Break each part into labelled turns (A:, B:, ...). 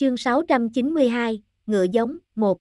A: Chương 692, Ngựa giống, 1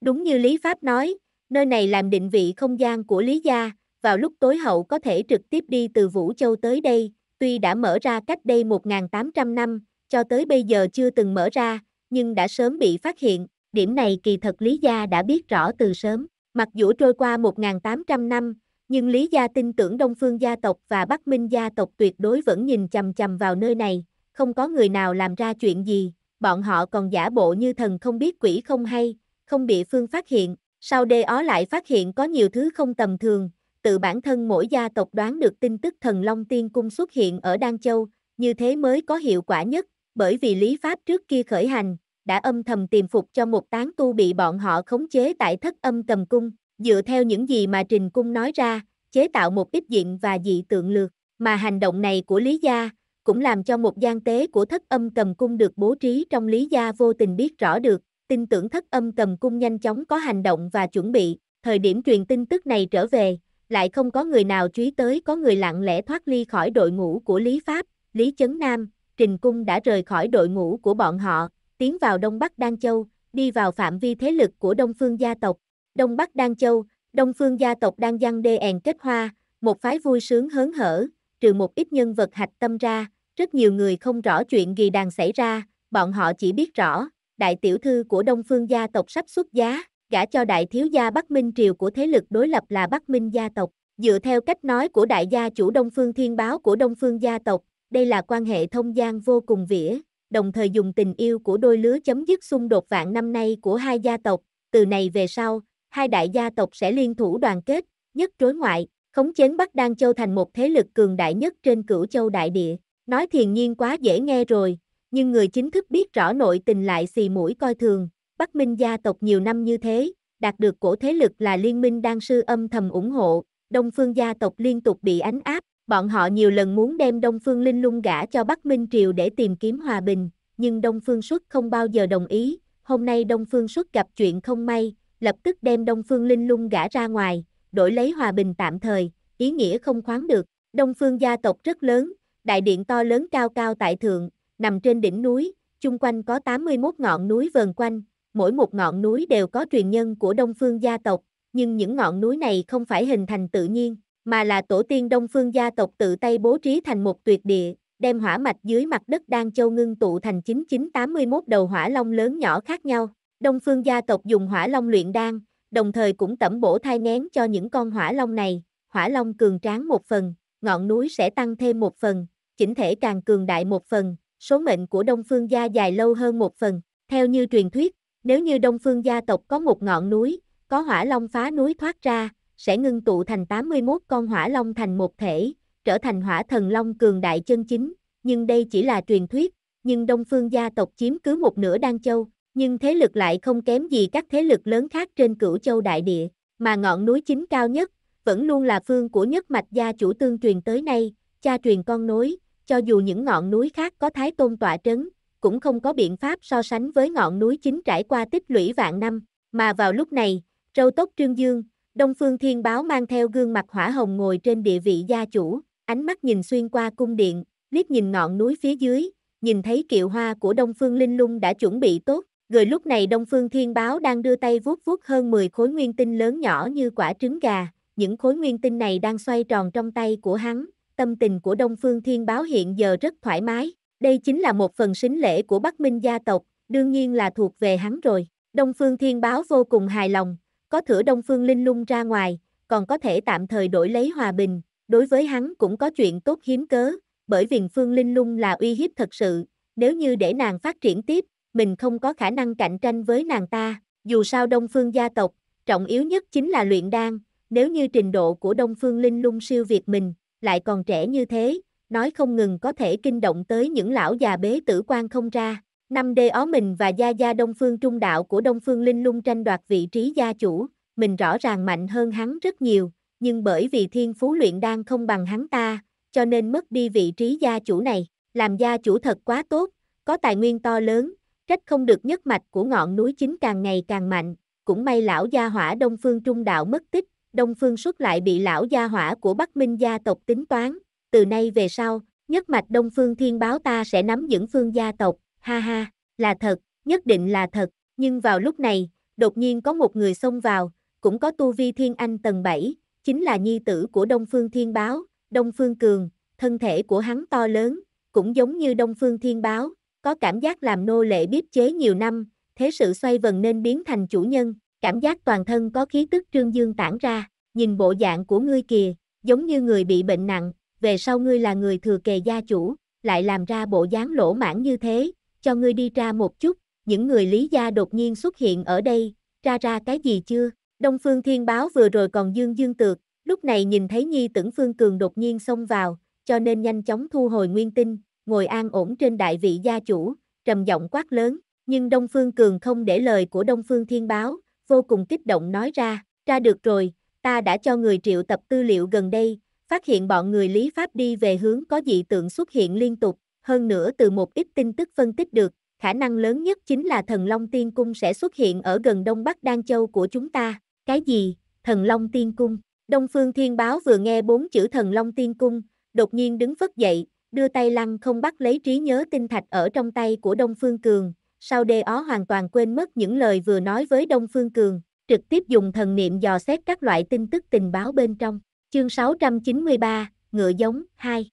A: Đúng như Lý Pháp nói, nơi này làm định vị không gian của Lý Gia, vào lúc tối hậu có thể trực tiếp đi từ Vũ Châu tới đây, tuy đã mở ra cách đây 1.800 năm, cho tới bây giờ chưa từng mở ra, nhưng đã sớm bị phát hiện, điểm này kỳ thật Lý Gia đã biết rõ từ sớm, mặc dù trôi qua 1.800 năm, nhưng Lý Gia tin tưởng Đông Phương gia tộc và Bắc Minh gia tộc tuyệt đối vẫn nhìn chằm chằm vào nơi này, không có người nào làm ra chuyện gì, bọn họ còn giả bộ như thần không biết quỷ không hay, không bị phương phát hiện, sau đê ó lại phát hiện có nhiều thứ không tầm thường, tự bản thân mỗi gia tộc đoán được tin tức thần Long Tiên Cung xuất hiện ở Đan Châu, như thế mới có hiệu quả nhất, bởi vì lý pháp trước kia khởi hành, đã âm thầm tìm phục cho một tán tu bị bọn họ khống chế tại thất âm cầm cung, dựa theo những gì mà Trình Cung nói ra, chế tạo một ít diện và dị tượng lược, mà hành động này của Lý Gia, cũng làm cho một gian tế của thất âm cầm cung được bố trí trong lý gia vô tình biết rõ được, tin tưởng thất âm cầm cung nhanh chóng có hành động và chuẩn bị, thời điểm truyền tin tức này trở về, lại không có người nào chú ý tới có người lặng lẽ thoát ly khỏi đội ngũ của Lý Pháp, Lý Chấn Nam, Trình Cung đã rời khỏi đội ngũ của bọn họ, tiến vào Đông Bắc Đan Châu, đi vào phạm vi thế lực của Đông Phương gia tộc. Đông Bắc Đan Châu, Đông Phương gia tộc đang dăng đê èn kết hoa, một phái vui sướng hớn hở, trừ một ít nhân vật hạch tâm ra, rất nhiều người không rõ chuyện gì đang xảy ra, bọn họ chỉ biết rõ, đại tiểu thư của Đông Phương gia tộc sắp xuất giá, gả cho đại thiếu gia Bắc Minh triều của thế lực đối lập là Bắc Minh gia tộc. Dựa theo cách nói của đại gia chủ Đông Phương Thiên báo của Đông Phương gia tộc, đây là quan hệ thông gian vô cùng vỉa, đồng thời dùng tình yêu của đôi lứa chấm dứt xung đột vạn năm nay của hai gia tộc, từ này về sau, hai đại gia tộc sẽ liên thủ đoàn kết, nhất trối ngoại, khống chế Bắc Đan Châu thành một thế lực cường đại nhất trên cửu châu đại địa. Nói thiền nhiên quá dễ nghe rồi, nhưng người chính thức biết rõ nội tình lại xì mũi coi thường, Bắc Minh gia tộc nhiều năm như thế, đạt được cổ thế lực là liên minh đan sư âm thầm ủng hộ, Đông Phương gia tộc liên tục bị ánh áp, bọn họ nhiều lần muốn đem Đông Phương Linh Lung gả cho Bắc Minh triều để tìm kiếm hòa bình, nhưng Đông Phương Xuất không bao giờ đồng ý, hôm nay Đông Phương Xuất gặp chuyện không may, lập tức đem Đông Phương Linh Lung gả ra ngoài, đổi lấy hòa bình tạm thời, ý nghĩa không khoáng được. Đông Phương gia tộc rất lớn, đại điện to lớn cao cao tại thượng, nằm trên đỉnh núi, chung quanh có 81 ngọn núi vờn quanh, mỗi một ngọn núi đều có truyền nhân của Đông Phương gia tộc, nhưng những ngọn núi này không phải hình thành tự nhiên, mà là tổ tiên Đông Phương gia tộc tự tay bố trí thành một tuyệt địa, đem hỏa mạch dưới mặt đất Đan Châu ngưng tụ thành 9981 đầu hỏa long lớn nhỏ khác nhau. Đông Phương gia tộc dùng hỏa long luyện đan, đồng thời cũng tẩm bổ thai nén cho những con hỏa long này, hỏa long cường tráng một phần, ngọn núi sẽ tăng thêm một phần, chỉnh thể càng cường đại một phần, số mệnh của Đông Phương gia dài lâu hơn một phần. Theo như truyền thuyết, nếu như Đông Phương gia tộc có một ngọn núi, có hỏa long phá núi thoát ra, sẽ ngưng tụ thành 81 con hỏa long thành một thể, trở thành hỏa thần long cường đại chân chính, nhưng đây chỉ là truyền thuyết, nhưng Đông Phương gia tộc chiếm cứ một nửa Đan Châu, nhưng thế lực lại không kém gì các thế lực lớn khác trên cửu châu đại địa, mà ngọn núi chính cao nhất, vẫn luôn là phương của nhất mạch gia chủ tương truyền tới nay, cha truyền con nối, cho dù những ngọn núi khác có thái tôn tọa trấn, cũng không có biện pháp so sánh với ngọn núi chính trải qua tích lũy vạn năm, mà vào lúc này, râu tóc trương dương, Đông Phương Thiên Báo mang theo gương mặt hỏa hồng ngồi trên địa vị gia chủ, ánh mắt nhìn xuyên qua cung điện, liếc nhìn ngọn núi phía dưới, nhìn thấy kiệu hoa của Đông Phương Linh Lung đã chuẩn bị tốt, Người lúc này Đông Phương Thiên Báo đang đưa tay vuốt vuốt hơn 10 khối nguyên tinh lớn nhỏ như quả trứng gà, những khối nguyên tinh này đang xoay tròn trong tay của hắn, tâm tình của Đông Phương Thiên Báo hiện giờ rất thoải mái. Đây chính là một phần sính lễ của Bắc Minh gia tộc, đương nhiên là thuộc về hắn rồi. Đông Phương Thiên Báo vô cùng hài lòng, có thửa Đông Phương Linh lung ra ngoài, còn có thể tạm thời đổi lấy hòa bình. Đối với hắn cũng có chuyện tốt hiếm cớ, bởi vì Phương Linh lung là uy hiếp thật sự. Nếu như để nàng phát triển tiếp, mình không có khả năng cạnh tranh với nàng ta. Dù sao Đông Phương gia tộc, trọng yếu nhất chính là luyện đan, nếu như trình độ của Đông Phương Linh lung siêu việt mình, lại còn trẻ như thế, nói không ngừng có thể kinh động tới những lão già bế tử quan không ra. Năm đê ó mình và gia gia Đông Phương Trung Đạo của Đông Phương Linh lung tranh đoạt vị trí gia chủ, mình rõ ràng mạnh hơn hắn rất nhiều, nhưng bởi vì thiên phú luyện đang không bằng hắn ta, cho nên mất đi vị trí gia chủ này, làm gia chủ thật quá tốt, có tài nguyên to lớn, trách không được nhất mạch của ngọn núi chính càng ngày càng mạnh, cũng may lão gia hỏa Đông Phương Trung Đạo mất tích, Đông Phương Xuất lại bị lão gia hỏa của Bắc Minh gia tộc tính toán, từ nay về sau, nhất mạch Đông Phương Thiên báo ta sẽ nắm vững Phương gia tộc, ha ha, là thật, nhất định là thật, nhưng vào lúc này, đột nhiên có một người xông vào, cũng có tu vi Thiên Anh tầng 7, chính là nhi tử của Đông Phương Thiên báo, Đông Phương Cường, thân thể của hắn to lớn, cũng giống như Đông Phương Thiên báo, có cảm giác làm nô lệ biếp chế nhiều năm, thế sự xoay vần nên biến thành chủ nhân, cảm giác toàn thân có khí tức trương dương tản ra, nhìn bộ dạng của ngươi kìa, giống như người bị bệnh nặng, về sau ngươi là người thừa kề gia chủ, lại làm ra bộ dáng lỗ mãn như thế, cho ngươi đi ra một chút, những người lý gia đột nhiên xuất hiện ở đây, ra ra cái gì chưa? Đông Phương Thiên Báo vừa rồi còn dương dương tược, lúc này nhìn thấy Nhi Tửng Phương Cường đột nhiên xông vào, cho nên nhanh chóng thu hồi nguyên tinh, ngồi an ổn trên đại vị gia chủ, trầm giọng quát lớn, nhưng Đông Phương Cường không để lời của Đông Phương Thiên Báo, vô cùng kích động nói ra, ra được rồi, ta đã cho người triệu tập tư liệu gần đây, phát hiện bọn người Lý Pháp đi về hướng có dị tượng xuất hiện liên tục, hơn nữa từ một ít tin tức phân tích được, khả năng lớn nhất chính là thần Long Tiên Cung sẽ xuất hiện ở gần Đông Bắc Đan Châu của chúng ta. Cái gì? Thần Long Tiên Cung? Đông Phương Thiên Báo vừa nghe bốn chữ thần Long Tiên Cung, đột nhiên đứng phất dậy, đưa tay lăng không bắt lấy trí nhớ tinh thạch ở trong tay của Đông Phương Cường, sau đê ó hoàn toàn quên mất những lời vừa nói với Đông Phương Cường, trực tiếp dùng thần niệm dò xét các loại tin tức tình báo bên trong. Chương 693, Ngựa giống, 2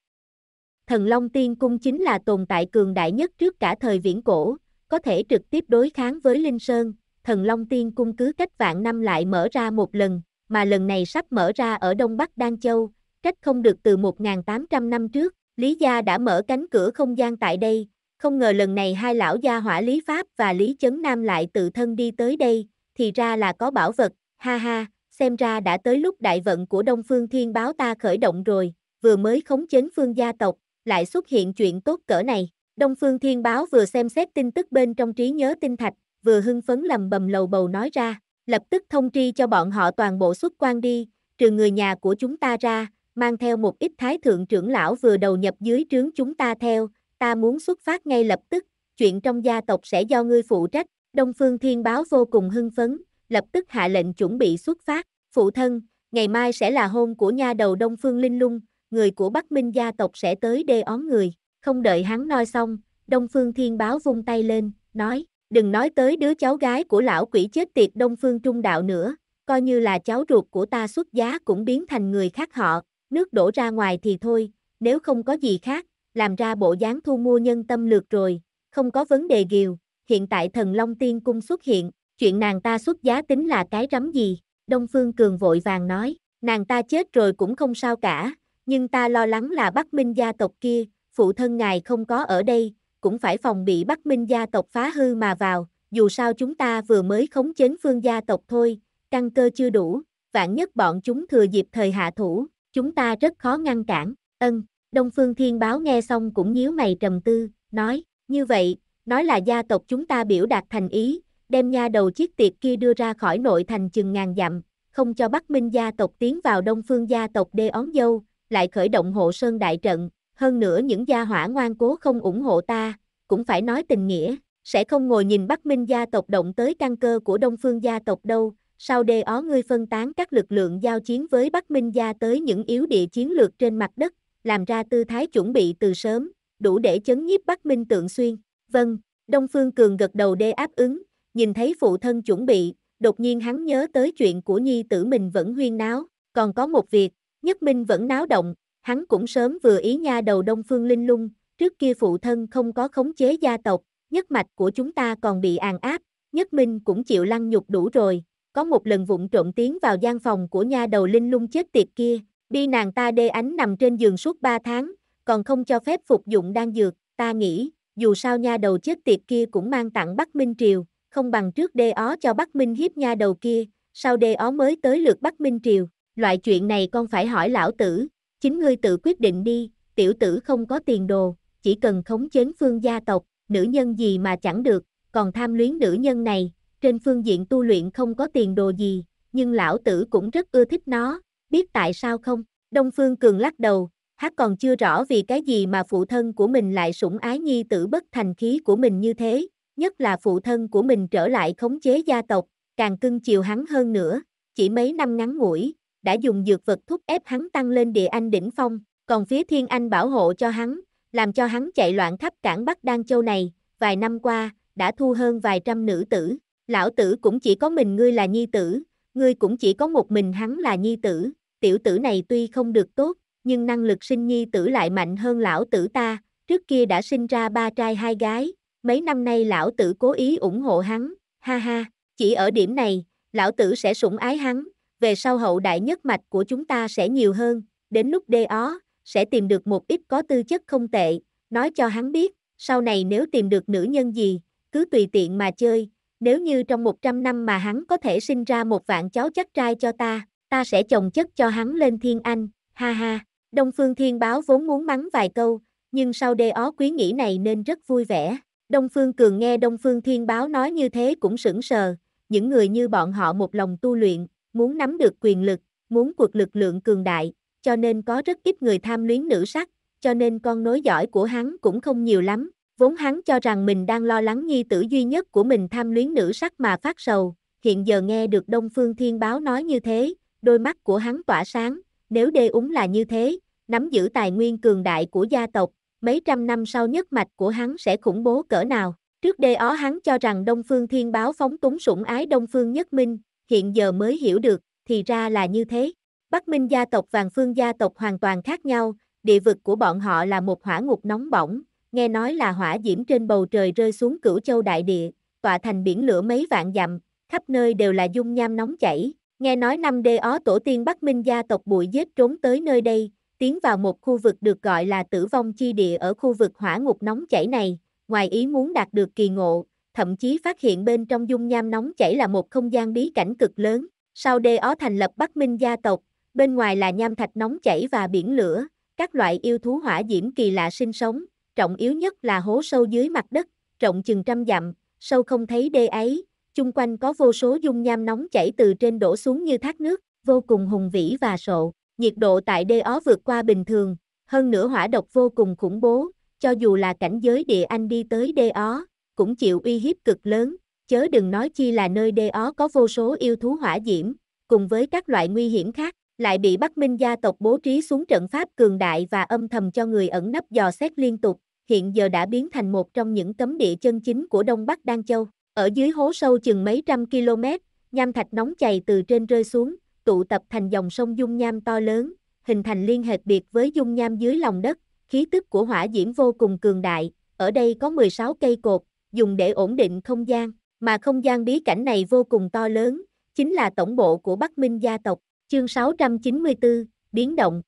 A: Thần Long Tiên Cung chính là tồn tại cường đại nhất trước cả thời viễn cổ, có thể trực tiếp đối kháng với Linh Sơn, Thần Long Tiên Cung cứ cách vạn năm lại mở ra một lần, mà lần này sắp mở ra ở Đông Bắc Đan Châu, cách không được từ 1.800 năm trước, Lý Gia đã mở cánh cửa không gian tại đây, không ngờ lần này hai lão gia hỏa Lý Pháp và Lý Chấn Nam lại tự thân đi tới đây, thì ra là có bảo vật, ha ha, xem ra đã tới lúc đại vận của Đông Phương Thiên báo ta khởi động rồi, vừa mới khống chế phương gia tộc, lại xuất hiện chuyện tốt cỡ này. Đông Phương Thiên báo vừa xem xét tin tức bên trong trí nhớ tinh thạch, vừa hưng phấn lầm bầm lầu bầu nói ra, lập tức thông tri cho bọn họ toàn bộ xuất quan đi, trừ người nhà của chúng ta ra, mang theo một ít thái thượng trưởng lão vừa đầu nhập dưới trướng chúng ta theo, ta muốn xuất phát ngay lập tức, chuyện trong gia tộc sẽ do ngươi phụ trách, Đông Phương Thiên Báo vô cùng hưng phấn, lập tức hạ lệnh chuẩn bị xuất phát, phụ thân, ngày mai sẽ là hôn của nha đầu Đông Phương Linh Lung, người của Bắc Minh gia tộc sẽ tới đê ón người, không đợi hắn nói xong, Đông Phương Thiên Báo vung tay lên, nói, đừng nói tới đứa cháu gái của lão quỷ chết tiệt Đông Phương Trung Đạo nữa, coi như là cháu ruột của ta xuất giá cũng biến thành người khác họ, nước đổ ra ngoài thì thôi, nếu không có gì khác, làm ra bộ dáng thu mua nhân tâm lượt rồi, không có vấn đề ghiều, hiện tại thần Long Tiên Cung xuất hiện, chuyện nàng ta xuất giá tính là cái rắm gì, Đông Phương Cường vội vàng nói, nàng ta chết rồi cũng không sao cả, nhưng ta lo lắng là Bắc Minh gia tộc kia, phụ thân ngài không có ở đây, cũng phải phòng bị Bắc Minh gia tộc phá hư mà vào, dù sao chúng ta vừa mới khống chế phương gia tộc thôi, căn cơ chưa đủ, vạn nhất bọn chúng thừa dịp thời hạ thủ, chúng ta rất khó ngăn cản, ân, Đông Phương Thiên Báo nghe xong cũng nhíu mày trầm tư, nói, như vậy, nói là gia tộc chúng ta biểu đạt thành ý, đem nha đầu chiếc tiệc kia đưa ra khỏi nội thành chừng ngàn dặm, không cho Bắc Minh gia tộc tiến vào Đông Phương gia tộc đê ón dâu, lại khởi động hộ sơn đại trận, hơn nữa những gia hỏa ngoan cố không ủng hộ ta, cũng phải nói tình nghĩa, sẽ không ngồi nhìn Bắc Minh gia tộc động tới căn cơ của Đông Phương gia tộc đâu, sau đê ó ngươi phân tán các lực lượng giao chiến với Bắc Minh gia tới những yếu địa chiến lược trên mặt đất, làm ra tư thái chuẩn bị từ sớm, đủ để chấn nhiếp Bắc Minh Tượng Xuyên. Vâng, Đông Phương Cường gật đầu đê áp ứng, nhìn thấy phụ thân chuẩn bị, đột nhiên hắn nhớ tới chuyện của nhi tử mình vẫn huyên náo, còn có một việc, nhất minh vẫn náo động, hắn cũng sớm vừa ý nha đầu Đông Phương Linh Lung, trước kia phụ thân không có khống chế gia tộc, nhất mạch của chúng ta còn bị àn áp, nhất minh cũng chịu lăng nhục đủ rồi, có một lần vụng trộm tiến vào gian phòng của nha đầu Linh Lung chết tiệt kia, Bi nàng ta đê ánh nằm trên giường suốt 3 tháng, còn không cho phép phục dụng đan dược, ta nghĩ, dù sao nha đầu chết tiệp kia cũng mang tặng Bắc Minh Triều, không bằng trước đê ó cho Bắc Minh hiếp nha đầu kia, sau đê ó mới tới lượt Bắc Minh Triều, loại chuyện này con phải hỏi lão tử, chính ngươi tự quyết định đi, tiểu tử không có tiền đồ, chỉ cần khống chế phương gia tộc, nữ nhân gì mà chẳng được, còn tham luyến nữ nhân này, trên phương diện tu luyện không có tiền đồ gì, nhưng lão tử cũng rất ưa thích nó, biết tại sao không? Đông Phương Cường lắc đầu, hắn còn chưa rõ vì cái gì mà phụ thân của mình lại sủng ái nhi tử bất thành khí của mình như thế, nhất là phụ thân của mình trở lại khống chế gia tộc, càng cưng chiều hắn hơn nữa, chỉ mấy năm ngắn ngủi, đã dùng dược vật thúc ép hắn tăng lên địa anh đỉnh phong, còn phía thiên anh bảo hộ cho hắn, làm cho hắn chạy loạn khắp cảng Bắc Đan Châu này, vài năm qua, đã thu hơn vài trăm nữ tử, lão tử cũng chỉ có mình ngươi là nhi tử, ngươi cũng chỉ có một mình hắn là nhi tử, tiểu tử này tuy không được tốt, nhưng năng lực sinh nhi tử lại mạnh hơn lão tử ta, trước kia đã sinh ra ba trai hai gái, mấy năm nay lão tử cố ý ủng hộ hắn, ha ha, chỉ ở điểm này, lão tử sẽ sủng ái hắn, về sau hậu đại nhất mạch của chúng ta sẽ nhiều hơn, đến lúc đê ó, sẽ tìm được một ít có tư chất không tệ, nói cho hắn biết, sau này nếu tìm được nữ nhân gì, cứ tùy tiện mà chơi, nếu như trong 100 năm mà hắn có thể sinh ra một vạn cháu chắc trai cho ta, ta sẽ chồng chất cho hắn lên thiên anh, ha ha. Đông Phương Thiên Báo vốn muốn mắng vài câu, nhưng sau đê ó quý nghĩ này nên rất vui vẻ. Đông Phương Cường nghe Đông Phương Thiên Báo nói như thế cũng sững sờ, những người như bọn họ một lòng tu luyện, muốn nắm được quyền lực, muốn cuộc lực lượng cường đại, cho nên có rất ít người tham luyến nữ sắc, cho nên con nối giỏi của hắn cũng không nhiều lắm, Vốn hắn cho rằng mình đang lo lắng nhi tử duy nhất của mình tham luyến nữ sắc mà phát sầu, hiện giờ nghe được Đông Phương Thiên Báo nói như thế, đôi mắt của hắn tỏa sáng, nếu đê úng là như thế, nắm giữ tài nguyên cường đại của gia tộc, mấy trăm năm sau nhất mạch của hắn sẽ khủng bố cỡ nào. Trước đây ó hắn cho rằng Đông Phương Thiên Báo phóng túng sủng ái Đông Phương Nhất Minh, hiện giờ mới hiểu được, thì ra là như thế. Bắc Minh gia tộc Vàng Phương gia tộc hoàn toàn khác nhau, địa vực của bọn họ là một hỏa ngục nóng bỏng, nghe nói là hỏa diễm trên bầu trời rơi xuống cửu châu đại địa, tọa thành biển lửa mấy vạn dặm, khắp nơi đều là dung nham nóng chảy. Nghe nói năm đê ó tổ tiên Bắc Minh gia tộc bụi giết trốn tới nơi đây, tiến vào một khu vực được gọi là tử vong chi địa ở khu vực hỏa ngục nóng chảy này, ngoài ý muốn đạt được kỳ ngộ, thậm chí phát hiện bên trong dung nham nóng chảy là một không gian bí cảnh cực lớn. Sau đê ó thành lập Bắc Minh gia tộc, bên ngoài là nham thạch nóng chảy và biển lửa, các loại yêu thú hỏa diễm kỳ lạ sinh sống, Trọng yếu nhất là hố sâu dưới mặt đất, rộng chừng trăm dặm, sâu không thấy đê ấy, chung quanh có vô số dung nham nóng chảy từ trên đổ xuống như thác nước, vô cùng hùng vĩ và sộ. Nhiệt độ tại đê ó vượt qua bình thường, hơn nữa hỏa độc vô cùng khủng bố, cho dù là cảnh giới địa anh đi tới đê ó, cũng chịu uy hiếp cực lớn, chớ đừng nói chi là nơi đê ó có vô số yêu thú hỏa diễm, cùng với các loại nguy hiểm khác, lại bị Bắc Minh gia tộc bố trí xuống trận pháp cường đại và âm thầm cho người ẩn nấp dò xét liên tục, hiện giờ đã biến thành một trong những cấm địa chân chính của Đông Bắc Đan Châu. Ở dưới hố sâu chừng mấy trăm km, nham thạch nóng chảy từ trên rơi xuống, tụ tập thành dòng sông dung nham to lớn, hình thành liên hệ biệt với dung nham dưới lòng đất, khí tức của hỏa diễm vô cùng cường đại, ở đây có 16 cây cột, dùng để ổn định không gian, mà không gian bí cảnh này vô cùng to lớn, chính là tổng bộ của Bắc Minh gia tộc, chương 694, biến động.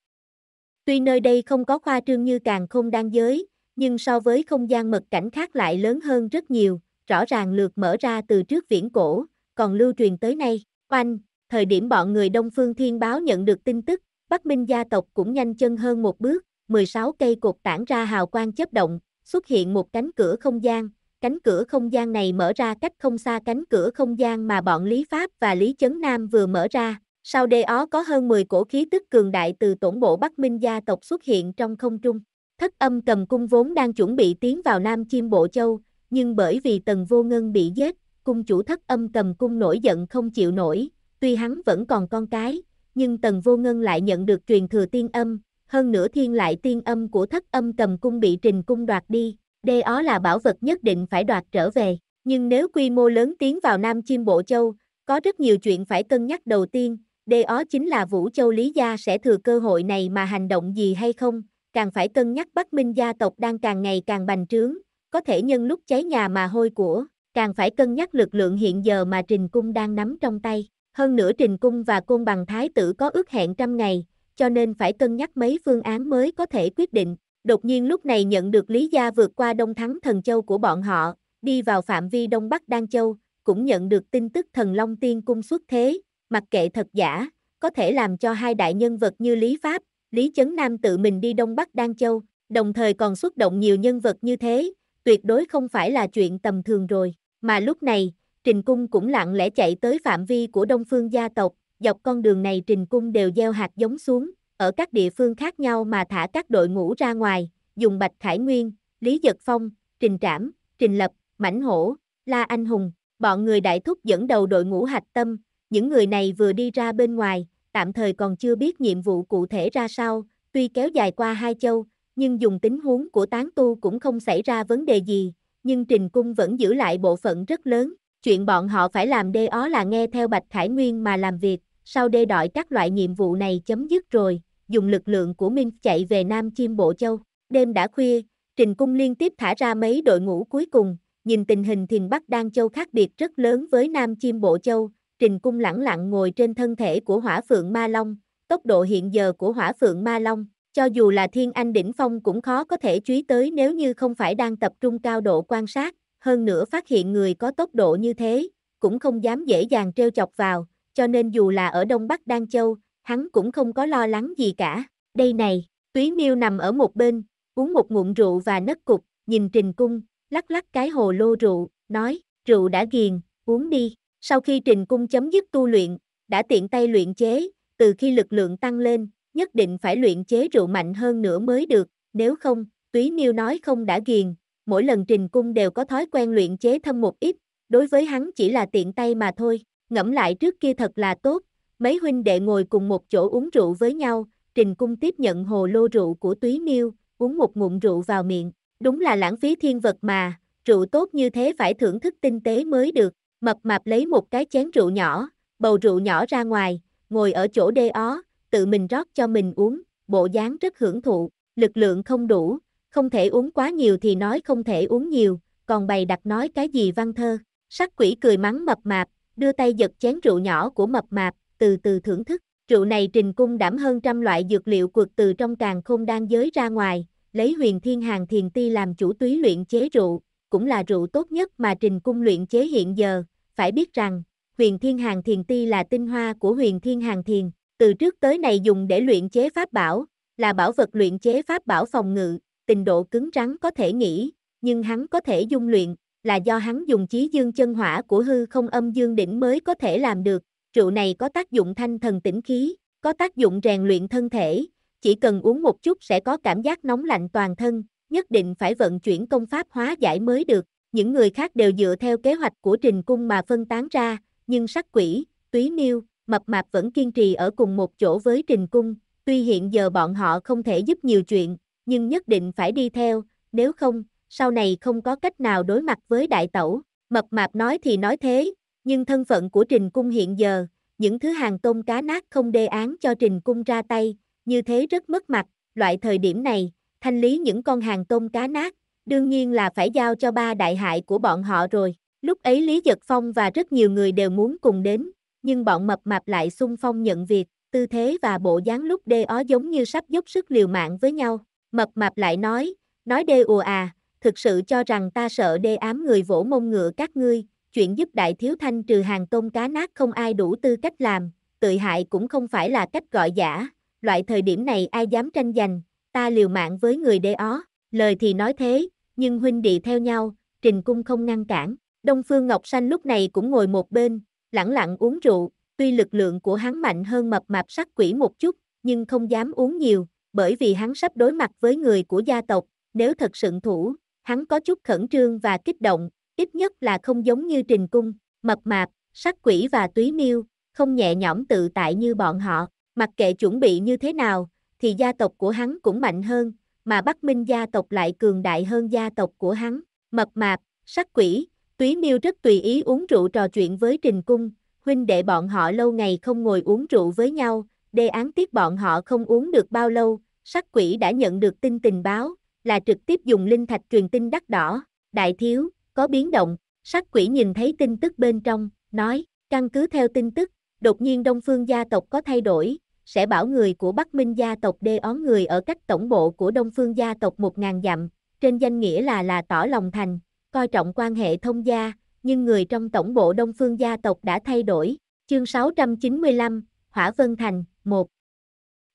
A: Tuy nơi đây không có khoa trương như càng không đan giới, nhưng so với không gian mật cảnh khác lại lớn hơn rất nhiều, rõ ràng lượt mở ra từ trước viễn cổ, còn lưu truyền tới nay. Oanh, thời điểm bọn người Đông Phương Thiên Báo nhận được tin tức, Bắc Minh gia tộc cũng nhanh chân hơn một bước, 16 cây cột tản ra hào quang chấp động, xuất hiện một cánh cửa không gian, cánh cửa không gian này mở ra cách không xa cánh cửa không gian mà bọn Lý Pháp và Lý Chấn Nam vừa mở ra. Sau đây ó có hơn 10 cổ khí tức cường đại từ tổn bộ Bắc Minh gia tộc xuất hiện trong không trung. Thất âm cầm cung vốn đang chuẩn bị tiến vào Nam Chiêm Bộ Châu, nhưng bởi vì Tần Vô Ngân bị giết, cung chủ thất âm cầm cung nổi giận không chịu nổi, tuy hắn vẫn còn con cái, nhưng Tần Vô Ngân lại nhận được truyền thừa tiên âm, hơn nữa thiên lại tiên âm của thất âm cầm cung bị trình cung đoạt đi, đê ó là bảo vật nhất định phải đoạt trở về. Nhưng nếu quy mô lớn tiến vào Nam Chiêm Bộ Châu, có rất nhiều chuyện phải cân nhắc đầu tiên, đê ó chính là Vũ Châu Lý Gia sẽ thừa cơ hội này mà hành động gì hay không, càng phải cân nhắc Bắc Minh gia tộc đang càng ngày càng bành trướng, có thể nhân lúc cháy nhà mà hôi của, càng phải cân nhắc lực lượng hiện giờ mà Trình Cung đang nắm trong tay. Hơn nữa Trình Cung và Côn Bằng Thái Tử có ước hẹn trăm ngày, cho nên phải cân nhắc mấy phương án mới có thể quyết định. Đột nhiên lúc này nhận được Lý Gia vượt qua Đông Thắng Thần Châu của bọn họ, đi vào phạm vi Đông Bắc Đan Châu, cũng nhận được tin tức Thần Long Tiên Cung xuất thế, mặc kệ thật giả, có thể làm cho hai đại nhân vật như Lý Pháp, Lý Chấn Nam tự mình đi Đông Bắc Đan Châu, đồng thời còn xuất động nhiều nhân vật như thế, tuyệt đối không phải là chuyện tầm thường rồi. Mà lúc này, Trình Cung cũng lặng lẽ chạy tới phạm vi của Đông Phương gia tộc, dọc con đường này Trình Cung đều gieo hạt giống xuống, ở các địa phương khác nhau mà thả các đội ngũ ra ngoài, dùng Bạch Khải Nguyên, Lý Giật Phong, Trình Trảm, Trình Lập, Mãnh Hổ, La Anh Hùng, bọn người đại thúc dẫn đầu đội ngũ hạch tâm, những người này vừa đi ra bên ngoài, tạm thời còn chưa biết nhiệm vụ cụ thể ra sao, tuy kéo dài qua hai châu, nhưng dùng tính huống của tán tu cũng không xảy ra vấn đề gì, nhưng Trình Cung vẫn giữ lại bộ phận rất lớn. Chuyện bọn họ phải làm đê ó là nghe theo Bạch Khải Nguyên mà làm việc, sau đê đợi các loại nhiệm vụ này chấm dứt rồi, dùng lực lượng của Minh chạy về Nam Chiêm Bộ Châu. Đêm đã khuya, Trình Cung liên tiếp thả ra mấy đội ngũ cuối cùng, nhìn tình hình thiền Bắc Đan Châu khác biệt rất lớn với Nam Chiêm Bộ Châu, Trình Cung lẳng lặng ngồi trên thân thể của hỏa phượng ma long, tốc độ hiện giờ của hỏa phượng ma long, cho dù là thiên anh đỉnh phong cũng khó có thể truy tới nếu như không phải đang tập trung cao độ quan sát, hơn nữa phát hiện người có tốc độ như thế, cũng không dám dễ dàng treo chọc vào, cho nên dù là ở Đông Bắc Đan Châu, hắn cũng không có lo lắng gì cả. Đây này, Túy Miêu nằm ở một bên, uống một ngụm rượu và nấc cục, nhìn Trình Cung, lắc lắc cái hồ lô rượu, nói, rượu đã ghiền, uống đi, sau khi Trình Cung chấm dứt tu luyện, đã tiện tay luyện chế, từ khi lực lượng tăng lên, nhất định phải luyện chế rượu mạnh hơn nữa mới được, nếu không, Túy Miêu nói không đã ghiền, mỗi lần Trình Cung đều có thói quen luyện chế thâm một ít, đối với hắn chỉ là tiện tay mà thôi, ngẫm lại trước kia thật là tốt, mấy huynh đệ ngồi cùng một chỗ uống rượu với nhau, Trình Cung tiếp nhận hồ lô rượu của Túy Miêu, uống một ngụm rượu vào miệng, đúng là lãng phí thiên vật mà, rượu tốt như thế phải thưởng thức tinh tế mới được, Mập mạp lấy một cái chén rượu nhỏ, bầu rượu nhỏ ra ngoài, ngồi ở chỗ đê ó, tự mình rót cho mình uống, bộ dáng rất hưởng thụ, lực lượng không đủ, không thể uống quá nhiều thì nói không thể uống nhiều, còn bày đặt nói cái gì văn thơ. Sắc quỷ cười mắng mập mạp, đưa tay giật chén rượu nhỏ của mập mạp, từ từ thưởng thức. Rượu này trình cung đảm hơn trăm loại dược liệu cuộc từ trong càng không đang giới ra ngoài, lấy huyền thiên hàng thiền ti làm chủ túy luyện chế rượu, cũng là rượu tốt nhất mà Trình Cung luyện chế hiện giờ, phải biết rằng, huyền thiên hàng thiền ti là tinh hoa của huyền thiên hàng thiền, từ trước tới này dùng để luyện chế pháp bảo, là bảo vật luyện chế pháp bảo phòng ngự, tình độ cứng rắn có thể nghĩ, nhưng hắn có thể dung luyện, là do hắn dùng chí dương chân hỏa của hư không âm dương đỉnh mới có thể làm được, rượu này có tác dụng thanh thần tĩnh khí, có tác dụng rèn luyện thân thể, chỉ cần uống một chút sẽ có cảm giác nóng lạnh toàn thân, nhất định phải vận chuyển công pháp hóa giải mới được, những người khác đều dựa theo kế hoạch của trình cung mà phân tán ra, nhưng sắc quỷ, túy miêu, mập mạp vẫn kiên trì ở cùng một chỗ với trình cung, tuy hiện giờ bọn họ không thể giúp nhiều chuyện, nhưng nhất định phải đi theo, nếu không, sau này không có cách nào đối mặt với đại tẩu, mập mạp nói thì nói thế, nhưng thân phận của trình cung hiện giờ, những thứ hàng tôm cá nát không đê án cho trình cung ra tay, như thế rất mất mặt, loại thời điểm này, thanh lý những con hàng tôm cá nát, đương nhiên là phải giao cho ba đại hại của bọn họ rồi. Lúc ấy Lý Giật Phong và rất nhiều người đều muốn cùng đến, nhưng bọn mập mạp lại xung phong nhận việc, tư thế và bộ dáng lúc đê ó giống như sắp dốc sức liều mạng với nhau. Mập mạp lại nói, nói đê ùa à, thực sự cho rằng ta sợ đê ám người vỗ mông ngựa các ngươi, chuyện giúp đại thiếu thanh trừ hàng tôm cá nát không ai đủ tư cách làm, tự hại cũng không phải là cách gọi giả, loại thời điểm này ai dám tranh giành, ta liều mạng với người đê ó, lời thì nói thế, nhưng huynh đệ theo nhau, trình cung không ngăn cản. Đông Phương Ngọc sanh lúc này cũng ngồi một bên, lẳng lặng uống rượu, tuy lực lượng của hắn mạnh hơn mập mạp sắc quỷ một chút, nhưng không dám uống nhiều, bởi vì hắn sắp đối mặt với người của gia tộc, nếu thật sự thủ, hắn có chút khẩn trương và kích động, ít nhất là không giống như trình cung, mập mạp, sắc quỷ và túy miêu, không nhẹ nhõm tự tại như bọn họ, mặc kệ chuẩn bị như thế nào, thì gia tộc của hắn cũng mạnh hơn, mà Bắc Minh gia tộc lại cường đại hơn gia tộc của hắn. Mập mạp, sắc quỷ, túy miêu rất tùy ý uống rượu trò chuyện với Trình Cung, huynh đệ bọn họ lâu ngày không ngồi uống rượu với nhau, đề án tiếp bọn họ không uống được bao lâu, sắc quỷ đã nhận được tin tình báo, là trực tiếp dùng linh thạch truyền tin đắt đỏ, đại thiếu, có biến động, sắc quỷ nhìn thấy tin tức bên trong, nói, căn cứ theo tin tức, đột nhiên Đông Phương gia tộc có thay đổi, sẽ bảo người của Bắc Minh gia tộc đê ón người ở cách tổng bộ của Đông Phương gia tộc 1.000 dặm, trên danh nghĩa là là tỏ lòng thành, coi trọng quan hệ thông gia, nhưng người trong tổng bộ Đông Phương gia tộc đã thay đổi. Chương 695, Hỏa Vân Thành, 1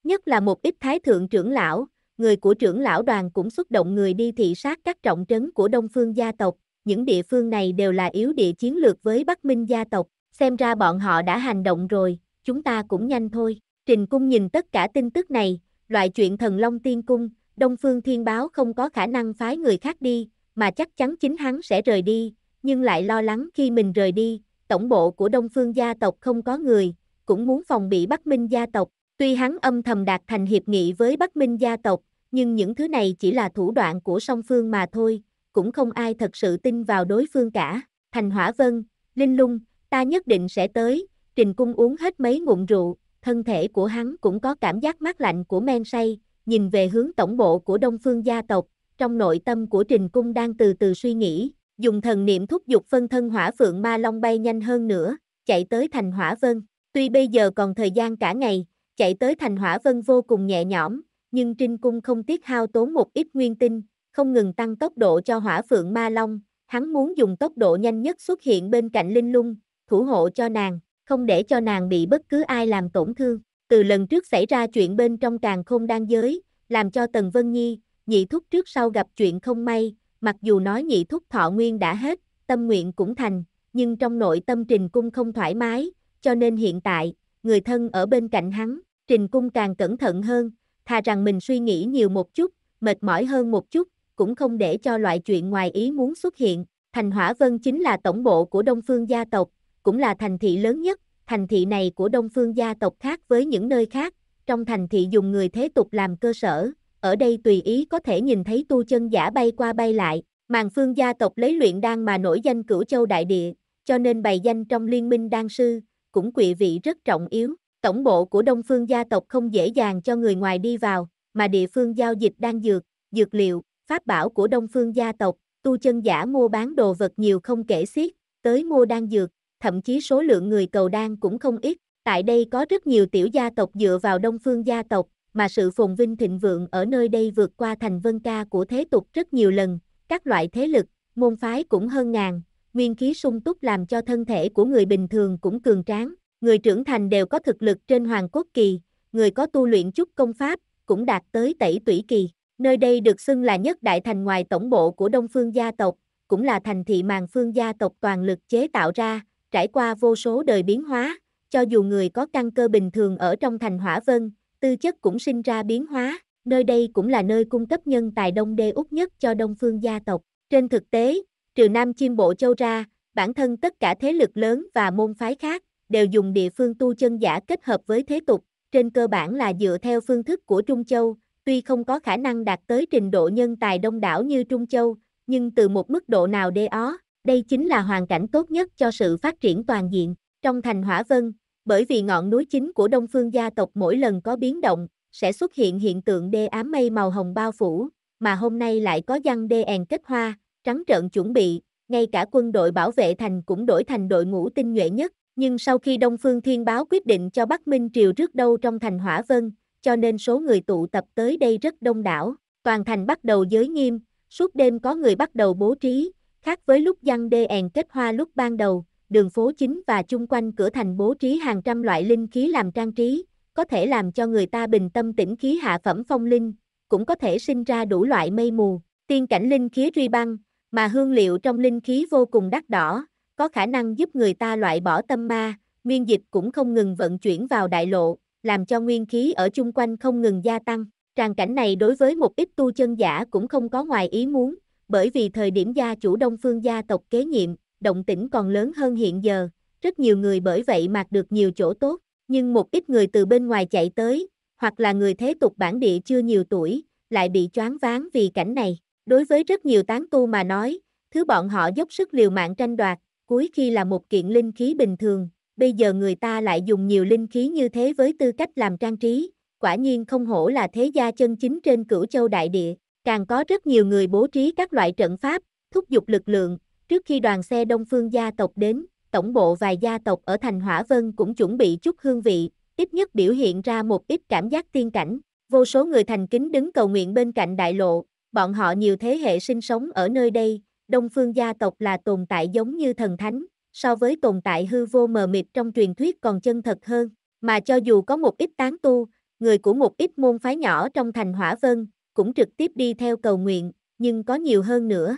A: Nhất là một ít thái thượng trưởng lão, người của trưởng lão đoàn cũng xuất động người đi thị sát các trọng trấn của Đông Phương gia tộc, những địa phương này đều là yếu địa chiến lược với Bắc Minh gia tộc, xem ra bọn họ đã hành động rồi, chúng ta cũng nhanh thôi. Trình Cung nhìn tất cả tin tức này, loại chuyện thần Long Tiên Cung, Đông Phương Thiên Báo không có khả năng phái người khác đi, mà chắc chắn chính hắn sẽ rời đi, nhưng lại lo lắng khi mình rời đi, tổng bộ của Đông Phương gia tộc không có người, cũng muốn phòng bị Bắc Minh gia tộc. Tuy hắn âm thầm đạt thành hiệp nghị với Bắc Minh gia tộc, nhưng những thứ này chỉ là thủ đoạn của song phương mà thôi, cũng không ai thật sự tin vào đối phương cả. Thành Hỏa Vân, Linh Lung, ta nhất định sẽ tới, Trình Cung uống hết mấy ngụm rượu, thân thể của hắn cũng có cảm giác mát lạnh của men say, nhìn về hướng tổng bộ của Đông Phương gia tộc, trong nội tâm của Trình Cung đang từ từ suy nghĩ, dùng thần niệm thúc giục phân thân hỏa phượng ma long bay nhanh hơn nữa, chạy tới thành hỏa vân. Tuy bây giờ còn thời gian cả ngày, chạy tới thành hỏa vân vô cùng nhẹ nhõm, nhưng Trinh Cung không tiếc hao tốn một ít nguyên tinh, không ngừng tăng tốc độ cho hỏa phượng ma long, hắn muốn dùng tốc độ nhanh nhất xuất hiện bên cạnh Linh Lung, thủ hộ cho nàng không để cho nàng bị bất cứ ai làm tổn thương. Từ lần trước xảy ra chuyện bên trong càng không đan giới, làm cho Tần Vân Nhi, nhị thúc trước sau gặp chuyện không may, mặc dù nói nhị thúc thọ nguyên đã hết, tâm nguyện cũng thành, nhưng trong nội tâm Trình Cung không thoải mái, cho nên hiện tại, người thân ở bên cạnh hắn, Trình Cung càng cẩn thận hơn, thà rằng mình suy nghĩ nhiều một chút, mệt mỏi hơn một chút, cũng không để cho loại chuyện ngoài ý muốn xuất hiện. Thành Hỏa Vân chính là tổng bộ của Đông Phương gia tộc, cũng là thành thị lớn nhất, thành thị này của Đông Phương gia tộc khác với những nơi khác, trong thành thị dùng người thế tục làm cơ sở, ở đây tùy ý có thể nhìn thấy tu chân giả bay qua bay lại, màn phương gia tộc lấy luyện đan mà nổi danh cửu châu đại địa, cho nên bày danh trong liên minh đan sư, cũng quỵ vị rất trọng yếu. Tổng bộ của Đông Phương gia tộc không dễ dàng cho người ngoài đi vào, mà địa phương giao dịch đan dược, dược liệu, pháp bảo của Đông Phương gia tộc, tu chân giả mua bán đồ vật nhiều không kể xiết, tới mua đan dược, thậm chí số lượng người cầu đan cũng không ít. Tại đây có rất nhiều tiểu gia tộc dựa vào đông phương gia tộc, mà sự phồn vinh thịnh vượng ở nơi đây vượt qua thành vân ca của thế tục rất nhiều lần, các loại thế lực, môn phái cũng hơn ngàn, nguyên khí sung túc làm cho thân thể của người bình thường cũng cường tráng, người trưởng thành đều có thực lực trên hoàng quốc kỳ, người có tu luyện chút công pháp, cũng đạt tới tẩy tủy kỳ. Nơi đây được xưng là nhất đại thành ngoài tổng bộ của Đông Phương gia tộc, cũng là thành thị màng phương gia tộc toàn lực chế tạo ra, trải qua vô số đời biến hóa, cho dù người có căn cơ bình thường ở trong thành hỏa vân, tư chất cũng sinh ra biến hóa, nơi đây cũng là nơi cung cấp nhân tài đông đê út nhất cho đông phương gia tộc. Trên thực tế, trừ Nam Chiêm Bộ Châu ra, bản thân tất cả thế lực lớn và môn phái khác đều dùng địa phương tu chân giả kết hợp với thế tục, trên cơ bản là dựa theo phương thức của Trung Châu, tuy không có khả năng đạt tới trình độ nhân tài đông đảo như Trung Châu, nhưng từ một mức độ nào đê ó, đây chính là hoàn cảnh tốt nhất cho sự phát triển toàn diện. Trong thành Hỏa Vân, bởi vì ngọn núi chính của Đông Phương gia tộc mỗi lần có biến động, sẽ xuất hiện hiện tượng đê ám mây màu hồng bao phủ, mà hôm nay lại có răng đê èn kết hoa, trắng trợn chuẩn bị, ngay cả quân đội bảo vệ thành cũng đổi thành đội ngũ tinh nhuệ nhất. Nhưng sau khi Đông Phương Thiên Báo quyết định cho Bắc Minh Triều rước đâu trong thành Hỏa Vân, cho nên số người tụ tập tới đây rất đông đảo. Toàn thành bắt đầu giới nghiêm, suốt đêm có người bắt đầu bố trí, Khác với lúc dân đê èn kết hoa lúc ban đầu, đường phố chính và chung quanh cửa thành bố trí hàng trăm loại linh khí làm trang trí, có thể làm cho người ta bình tâm tĩnh khí hạ phẩm phong linh, cũng có thể sinh ra đủ loại mây mù, tiên cảnh linh khí truy băng, mà hương liệu trong linh khí vô cùng đắt đỏ, có khả năng giúp người ta loại bỏ tâm ma, nguyên dịch cũng không ngừng vận chuyển vào đại lộ, làm cho nguyên khí ở chung quanh không ngừng gia tăng. Tràng cảnh này đối với một ít tu chân giả cũng không có ngoài ý muốn, bởi vì thời điểm gia chủ Đông Phương gia tộc kế nhiệm, động tĩnh còn lớn hơn hiện giờ, rất nhiều người bởi vậy mạc được nhiều chỗ tốt, nhưng một ít người từ bên ngoài chạy tới, hoặc là người thế tục bản địa chưa nhiều tuổi, lại bị choáng váng vì cảnh này. Đối với rất nhiều tán tu mà nói, thứ bọn họ dốc sức liều mạng tranh đoạt, cuối khi là một kiện linh khí bình thường, bây giờ người ta lại dùng nhiều linh khí như thế với tư cách làm trang trí, quả nhiên không hổ là thế gia chân chính trên cửu châu đại địa. Càng có rất nhiều người bố trí các loại trận pháp, thúc giục lực lượng, trước khi đoàn xe Đông Phương gia tộc đến, tổng bộ vài gia tộc ở Thành Hỏa Vân cũng chuẩn bị chút hương vị, ít nhất biểu hiện ra một ít cảm giác tiên cảnh. Vô số người thành kính đứng cầu nguyện bên cạnh đại lộ, bọn họ nhiều thế hệ sinh sống ở nơi đây, Đông Phương gia tộc là tồn tại giống như thần thánh, so với tồn tại hư vô mờ mịt trong truyền thuyết còn chân thật hơn, mà cho dù có một ít tán tu, người của một ít môn phái nhỏ trong thành hỏa vân, cũng trực tiếp đi theo cầu nguyện, nhưng có nhiều hơn nữa.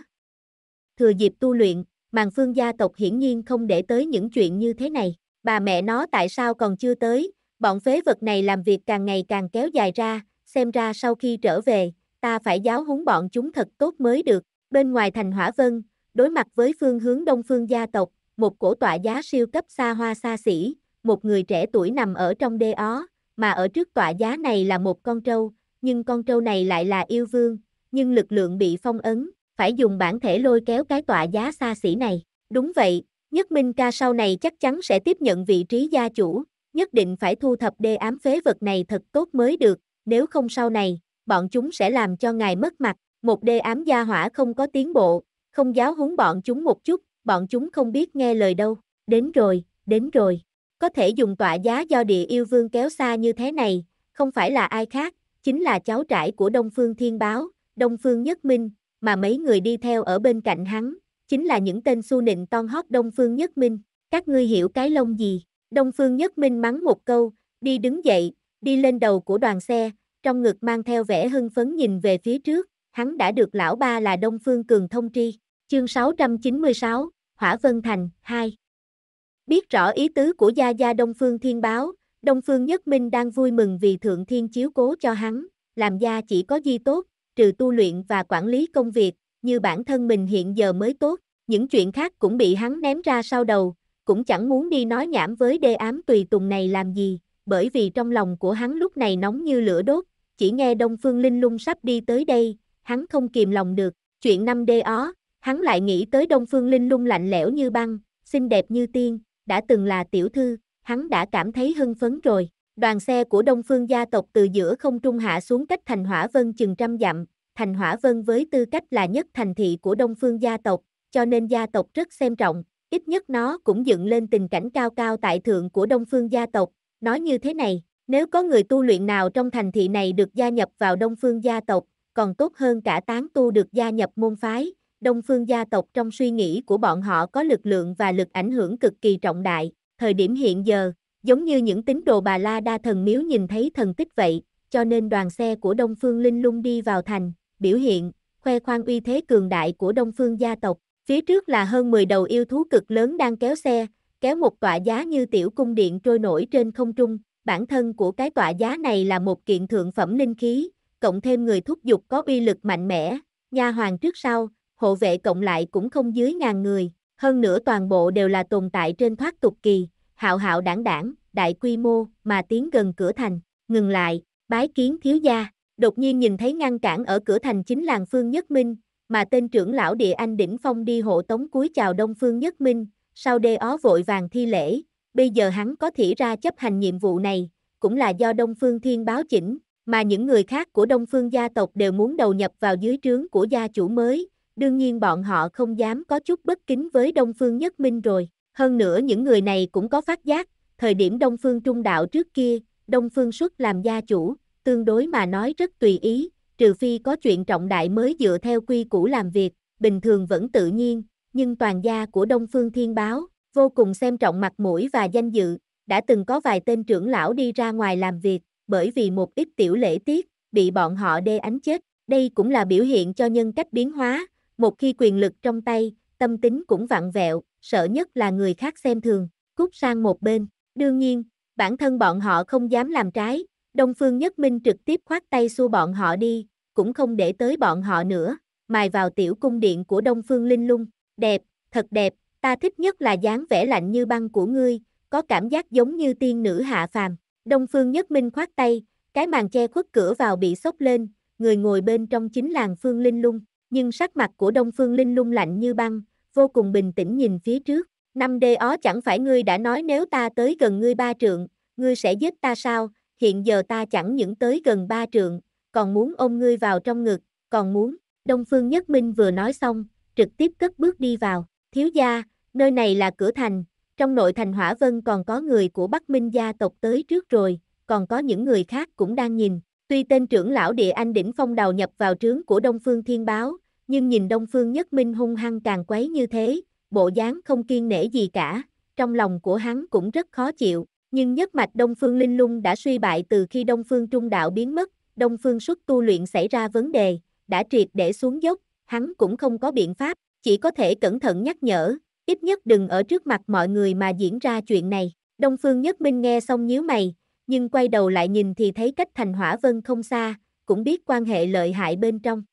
A: Thừa dịp tu luyện, màn phương gia tộc hiển nhiên không để tới những chuyện như thế này. Bà mẹ nó tại sao còn chưa tới, bọn phế vật này làm việc càng ngày càng kéo dài ra, xem ra sau khi trở về, ta phải giáo huấn bọn chúng thật tốt mới được. Bên ngoài thành Hỏa Vân, đối mặt với phương hướng đông phương gia tộc, một cổ tọa giá siêu cấp xa hoa xa xỉ, một người trẻ tuổi nằm ở trong đê ó, mà ở trước tọa giá này là một con trâu, nhưng con trâu này lại là yêu vương, nhưng lực lượng bị phong ấn, phải dùng bản thể lôi kéo cái tọa giá xa xỉ này. Đúng vậy, Nhất Minh ca sau này chắc chắn sẽ tiếp nhận vị trí gia chủ, nhất định phải thu thập đê ám phế vật này thật tốt mới được, nếu không sau này, bọn chúng sẽ làm cho ngài mất mặt. Một đê ám gia hỏa không có tiến bộ, không giáo huấn bọn chúng một chút, bọn chúng không biết nghe lời đâu. Đến rồi, đến rồi. Có thể dùng tọa giá do địa yêu vương kéo xa như thế này, không phải là ai khác, chính là cháu trai của Đông Phương Thiên Báo, Đông Phương Nhất Minh, mà mấy người đi theo ở bên cạnh hắn, chính là những tên su nịnh ton hót Đông Phương Nhất Minh, các ngươi hiểu cái lông gì, Đông Phương Nhất Minh mắng một câu, đi đứng dậy, đi lên đầu của đoàn xe, trong ngực mang theo vẻ hưng phấn nhìn về phía trước, hắn đã được lão ba là Đông Phương Cường thông tri, chương 696, Hỏa Vân Thành, 2. Biết rõ ý tứ của Gia Gia Đông Phương Thiên Báo, Đông Phương Nhất Minh đang vui mừng vì Thượng Thiên chiếu cố cho hắn, làm gia chỉ có di tốt, trừ tu luyện và quản lý công việc, như bản thân mình hiện giờ mới tốt, những chuyện khác cũng bị hắn ném ra sau đầu, cũng chẳng muốn đi nói nhảm với đê ám tùy tùng này làm gì, bởi vì trong lòng của hắn lúc này nóng như lửa đốt, chỉ nghe Đông Phương Linh Lung sắp đi tới đây, hắn không kìm lòng được, chuyện năm đê ó, hắn lại nghĩ tới Đông Phương Linh Lung lạnh lẽo như băng, xinh đẹp như tiên, đã từng là tiểu thư, hắn đã cảm thấy hưng phấn rồi. Đoàn xe của Đông Phương gia tộc từ giữa không trung hạ xuống cách Thành Hỏa Vân chừng trăm dặm, Thành Hỏa Vân với tư cách là nhất thành thị của Đông Phương gia tộc, cho nên gia tộc rất xem trọng, ít nhất nó cũng dựng lên tình cảnh cao cao tại thượng của Đông Phương gia tộc. Nói như thế này, nếu có người tu luyện nào trong thành thị này được gia nhập vào Đông Phương gia tộc, còn tốt hơn cả tán tu được gia nhập môn phái, Đông Phương gia tộc trong suy nghĩ của bọn họ có lực lượng và lực ảnh hưởng cực kỳ trọng đại, thời điểm hiện giờ, giống như những tín đồ bà La Đa thần miếu nhìn thấy thần tích vậy, cho nên đoàn xe của Đông Phương Linh Lung đi vào thành, biểu hiện, khoe khoang uy thế cường đại của Đông Phương gia tộc. Phía trước là hơn 10 đầu yêu thú cực lớn đang kéo xe, kéo một tọa giá như tiểu cung điện trôi nổi trên không trung. Bản thân của cái tọa giá này là một kiện thượng phẩm linh khí, cộng thêm người thúc giục có uy lực mạnh mẽ, nha hoàng trước sau, hộ vệ cộng lại cũng không dưới ngàn người, hơn nữa toàn bộ đều là tồn tại trên thoát tục kỳ, hạo hạo đảng đảng, đại quy mô, mà tiến gần cửa thành, ngừng lại, bái kiến thiếu gia, đột nhiên nhìn thấy ngăn cản ở cửa thành chính làng Phương Nhất Minh, mà tên trưởng lão địa anh đỉnh phong đi hộ tống cuối chào đông Phương Nhất Minh, sau đê ó vội vàng thi lễ, bây giờ hắn có thể ra chấp hành nhiệm vụ này, cũng là do đông phương thiên báo chỉnh, mà những người khác của đông phương gia tộc đều muốn đầu nhập vào dưới trướng của gia chủ mới, đương nhiên bọn họ không dám có chút bất kính với Đông Phương Nhất Minh rồi. Hơn nữa những người này cũng có phát giác, thời điểm Đông Phương Trung Đạo trước kia, Đông Phương Xuất làm gia chủ, tương đối mà nói rất tùy ý, trừ phi có chuyện trọng đại mới dựa theo quy củ làm việc, bình thường vẫn tự nhiên, nhưng toàn gia của Đông Phương Thiên Báo, vô cùng xem trọng mặt mũi và danh dự, đã từng có vài tên trưởng lão đi ra ngoài làm việc, bởi vì một ít tiểu lễ tiết, bị bọn họ đê ánh chết, đây cũng là biểu hiện cho nhân cách biến hóa, một khi quyền lực trong tay, tâm tính cũng vặn vẹo, sợ nhất là người khác xem thường, cút sang một bên. Đương nhiên, bản thân bọn họ không dám làm trái, Đông Phương Nhất Minh trực tiếp khoát tay xua bọn họ đi, cũng không để tới bọn họ nữa, mài vào tiểu cung điện của Đông Phương Linh Lung, đẹp, thật đẹp, ta thích nhất là dáng vẻ lạnh như băng của ngươi, có cảm giác giống như tiên nữ hạ phàm. Đông Phương Nhất Minh khoát tay, cái màn che khuất cửa vào bị sốc lên, người ngồi bên trong chính làng Phương Linh Lung, nhưng sắc mặt của Đông Phương Linh lung lạnh như băng, vô cùng bình tĩnh nhìn phía trước. Năm đê ó chẳng phải ngươi đã nói nếu ta tới gần ngươi ba trượng, ngươi sẽ giết ta sao, hiện giờ ta chẳng những tới gần ba trượng, còn muốn ôm ngươi vào trong ngực, còn muốn, Đông Phương Nhất Minh vừa nói xong, trực tiếp cất bước đi vào, thiếu gia, nơi này là cửa thành, trong nội thành Hỏa Vân còn có người của Bắc Minh gia tộc tới trước rồi, còn có những người khác cũng đang nhìn, Tuy tên trưởng lão địa anh đỉnh phong đào nhập vào trướng của Đông Phương Thiên Báo, nhưng nhìn Đông Phương Nhất Minh hung hăng càng quấy như thế, bộ dáng không kiên nể gì cả, trong lòng của hắn cũng rất khó chịu, nhưng nhất mạch Đông Phương Linh Lung đã suy bại từ khi Đông Phương Trung Đạo biến mất, Đông Phương xuất tu luyện xảy ra vấn đề, đã triệt để xuống dốc, hắn cũng không có biện pháp, chỉ có thể cẩn thận nhắc nhở, ít nhất đừng ở trước mặt mọi người mà diễn ra chuyện này. Đông Phương Nhất Minh nghe xong nhíu mày, nhưng quay đầu lại nhìn thì thấy cách thành hỏa vân không xa, cũng biết quan hệ lợi hại bên trong.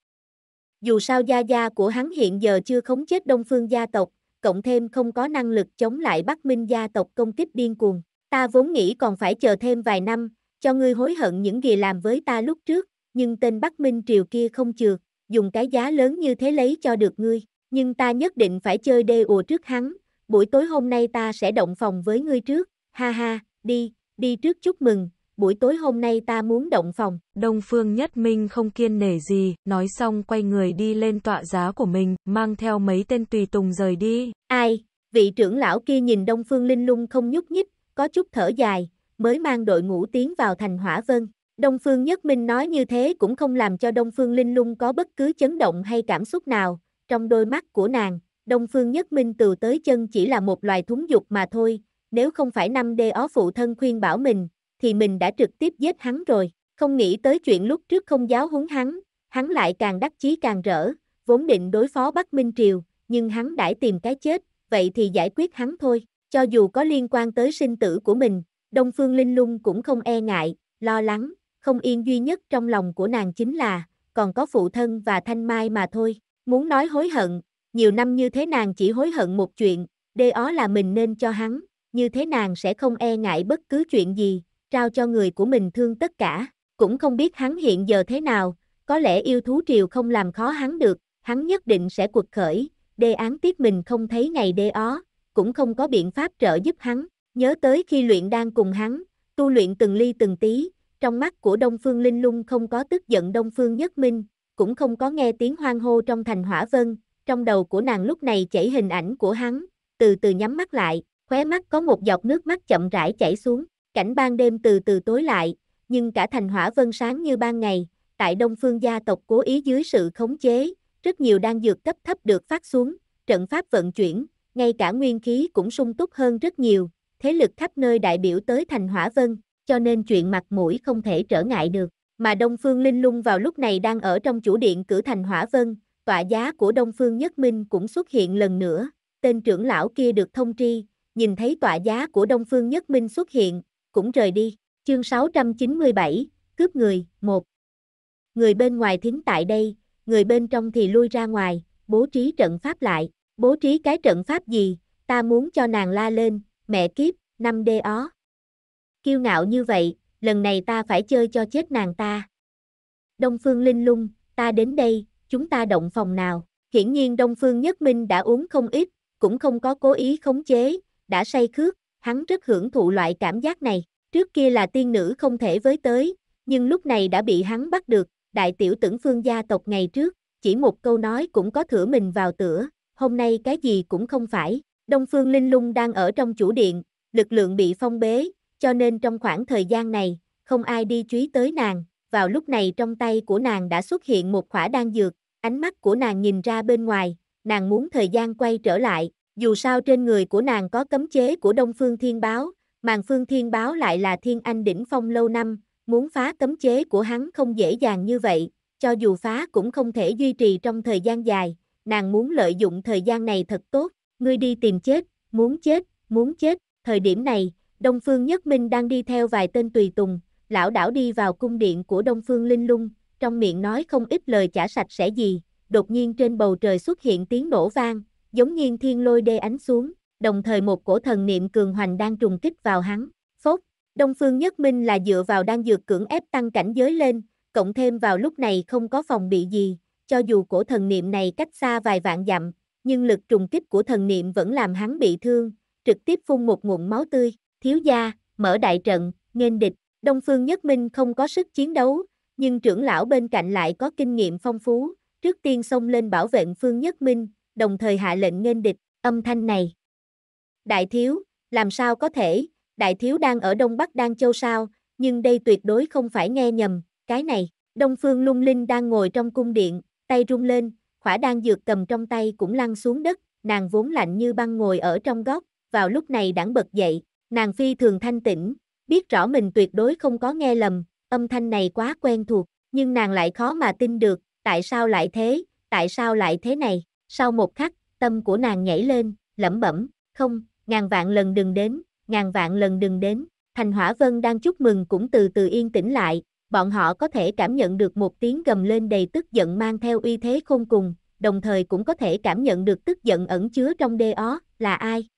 A: Dù sao gia gia của hắn hiện giờ chưa khống chết đông phương gia tộc, cộng thêm không có năng lực chống lại Bắc Minh gia tộc công kích điên cuồng. Ta vốn nghĩ còn phải chờ thêm vài năm, cho ngươi hối hận những gì làm với ta lúc trước, nhưng tên Bắc Minh triều kia không chừa, dùng cái giá lớn như thế lấy cho được ngươi, nhưng ta nhất định phải chơi đê ùa trước hắn, buổi tối hôm nay ta sẽ động phòng với ngươi trước, ha ha, đi, đi trước chúc mừng, buổi tối hôm nay ta muốn động phòng. Đông Phương Nhất Minh không kiên nể gì, nói xong quay người đi lên tọa giá của mình, mang theo mấy tên tùy tùng rời đi. Ai, vị trưởng lão kia nhìn Đông Phương Linh lung không nhúc nhích, có chút thở dài, mới mang đội ngũ tiến vào thành hỏa vân. Đông Phương Nhất Minh nói như thế cũng không làm cho Đông Phương Linh lung có bất cứ chấn động hay cảm xúc nào, trong đôi mắt của nàng, Đông Phương Nhất Minh từ tới chân chỉ là một loài thúng dục mà thôi, nếu không phải năm đê ó phụ thân khuyên bảo mình, thì mình đã trực tiếp giết hắn rồi. Không nghĩ tới chuyện lúc trước không giáo huấn hắn, hắn lại càng đắc chí càng rỡ, vốn định đối phó Bắc Minh Triều, nhưng hắn đãi tìm cái chết, vậy thì giải quyết hắn thôi. Cho dù có liên quan tới sinh tử của mình, Đông Phương Linh Lung cũng không e ngại, lo lắng, không yên duy nhất trong lòng của nàng chính là, còn có phụ thân và thanh mai mà thôi. Muốn nói hối hận, nhiều năm như thế nàng chỉ hối hận một chuyện, đê ó là mình nên cho hắn, như thế nàng sẽ không e ngại bất cứ chuyện gì, trao cho người của mình thương tất cả, cũng không biết hắn hiện giờ thế nào, có lẽ yêu thú triều không làm khó hắn được, hắn nhất định sẽ quật khởi, đề án tiếc mình không thấy ngày đê ó, cũng không có biện pháp trợ giúp hắn, nhớ tới khi luyện đang cùng hắn, tu luyện từng ly từng tí, trong mắt của Đông Phương Linh Lung không có tức giận Đông Phương Nhất Minh, cũng không có nghe tiếng hoang hô trong thành hỏa vân, trong đầu của nàng lúc này chảy hình ảnh của hắn, từ từ nhắm mắt lại, Khóe mắt có một giọt nước mắt chậm rãi chảy xuống, cảnh ban đêm từ từ tối lại, nhưng cả thành hỏa vân sáng như ban ngày, tại đông phương gia tộc cố ý dưới sự khống chế, rất nhiều đan dược cấp thấp được phát xuống, trận pháp vận chuyển, ngay cả nguyên khí cũng sung túc hơn rất nhiều, thế lực khắp nơi đại biểu tới thành hỏa vân, cho nên chuyện mặt mũi không thể trở ngại được. Mà Đông Phương Linh Lung vào lúc này đang ở trong chủ điện cử thành hỏa vân, tọa giá của Đông Phương Nhất Minh cũng xuất hiện lần nữa, tên trưởng lão kia được thông tri, nhìn thấy tọa giá của Đông Phương Nhất Minh xuất hiện, cũng rời đi. Chương 697, cướp người, 1. Người bên ngoài thính tại đây, người bên trong thì lui ra ngoài, bố trí trận pháp lại. Bố trí cái trận pháp gì, ta muốn cho nàng la lên, mẹ kiếp, năm đê ó. Kiêu ngạo như vậy, lần này ta phải chơi cho chết nàng ta. Đông Phương Linh lung, ta đến đây, chúng ta động phòng nào. Hiển nhiên Đông Phương Nhất Minh đã uống không ít, cũng không có cố ý khống chế, đã say khước, hắn rất hưởng thụ loại cảm giác này. Trước kia là tiên nữ không thể với tới, nhưng lúc này đã bị hắn bắt được, đại tiểu tưởng phương gia tộc ngày trước, chỉ một câu nói cũng có thửa mình vào tửa, hôm nay cái gì cũng không phải. Đông Phương Linh Lung đang ở trong chủ điện, lực lượng bị phong bế, cho nên trong khoảng thời gian này, không ai đi chú ý tới nàng. Vào lúc này trong tay của nàng đã xuất hiện một khỏa đan dược, ánh mắt của nàng nhìn ra bên ngoài, nàng muốn thời gian quay trở lại, dù sao trên người của nàng có cấm chế của Đông Phương Thiên Báo, màn Phương Thiên Báo lại là Thiên Anh Đỉnh Phong lâu năm, muốn phá cấm chế của hắn không dễ dàng như vậy, cho dù phá cũng không thể duy trì trong thời gian dài, nàng muốn lợi dụng thời gian này thật tốt, ngươi đi tìm chết, muốn chết, muốn chết, thời điểm này, Đông Phương Nhất Minh đang đi theo vài tên tùy tùng, lão đảo đi vào cung điện của Đông Phương Linh Lung, trong miệng nói không ít lời chả sạch sẽ gì, đột nhiên trên bầu trời xuất hiện tiếng nổ vang, giống nhiên thiên lôi đê ánh xuống, đồng thời một cổ thần niệm cường hoành đang trùng kích vào hắn, phốt, Đông Phương Nhất Minh là dựa vào đang dược cưỡng ép tăng cảnh giới lên, cộng thêm vào lúc này không có phòng bị gì, cho dù cổ thần niệm này cách xa vài vạn dặm, nhưng lực trùng kích của thần niệm vẫn làm hắn bị thương, trực tiếp phun một ngụm máu tươi, thiếu gia, mở đại trận, nghênh địch, Đông Phương Nhất Minh không có sức chiến đấu, nhưng trưởng lão bên cạnh lại có kinh nghiệm phong phú, trước tiên xông lên bảo vệ Phương Nhất Minh, đồng thời hạ lệnh nghênh địch, âm thanh này. Đại thiếu, làm sao có thể, đại thiếu đang ở Đông Bắc Đan Châu sao, nhưng đây tuyệt đối không phải nghe nhầm, cái này, Đông Phương lung linh đang ngồi trong cung điện, tay rung lên, khỏa đang dược cầm trong tay cũng lăn xuống đất, nàng vốn lạnh như băng ngồi ở trong góc, vào lúc này đãng bật dậy, nàng phi thường thanh tĩnh, biết rõ mình tuyệt đối không có nghe lầm, âm thanh này quá quen thuộc, nhưng nàng lại khó mà tin được, tại sao lại thế, tại sao lại thế này. Sau một khắc, tâm của nàng nhảy lên, lẩm bẩm, không, ngàn vạn lần đừng đến, ngàn vạn lần đừng đến. Thành Hỏa Vân đang chúc mừng cũng từ từ yên tĩnh lại, bọn họ có thể cảm nhận được một tiếng gầm lên đầy tức giận mang theo uy thế khôn cùng, đồng thời cũng có thể cảm nhận được tức giận ẩn chứa trong đê ó, là ai?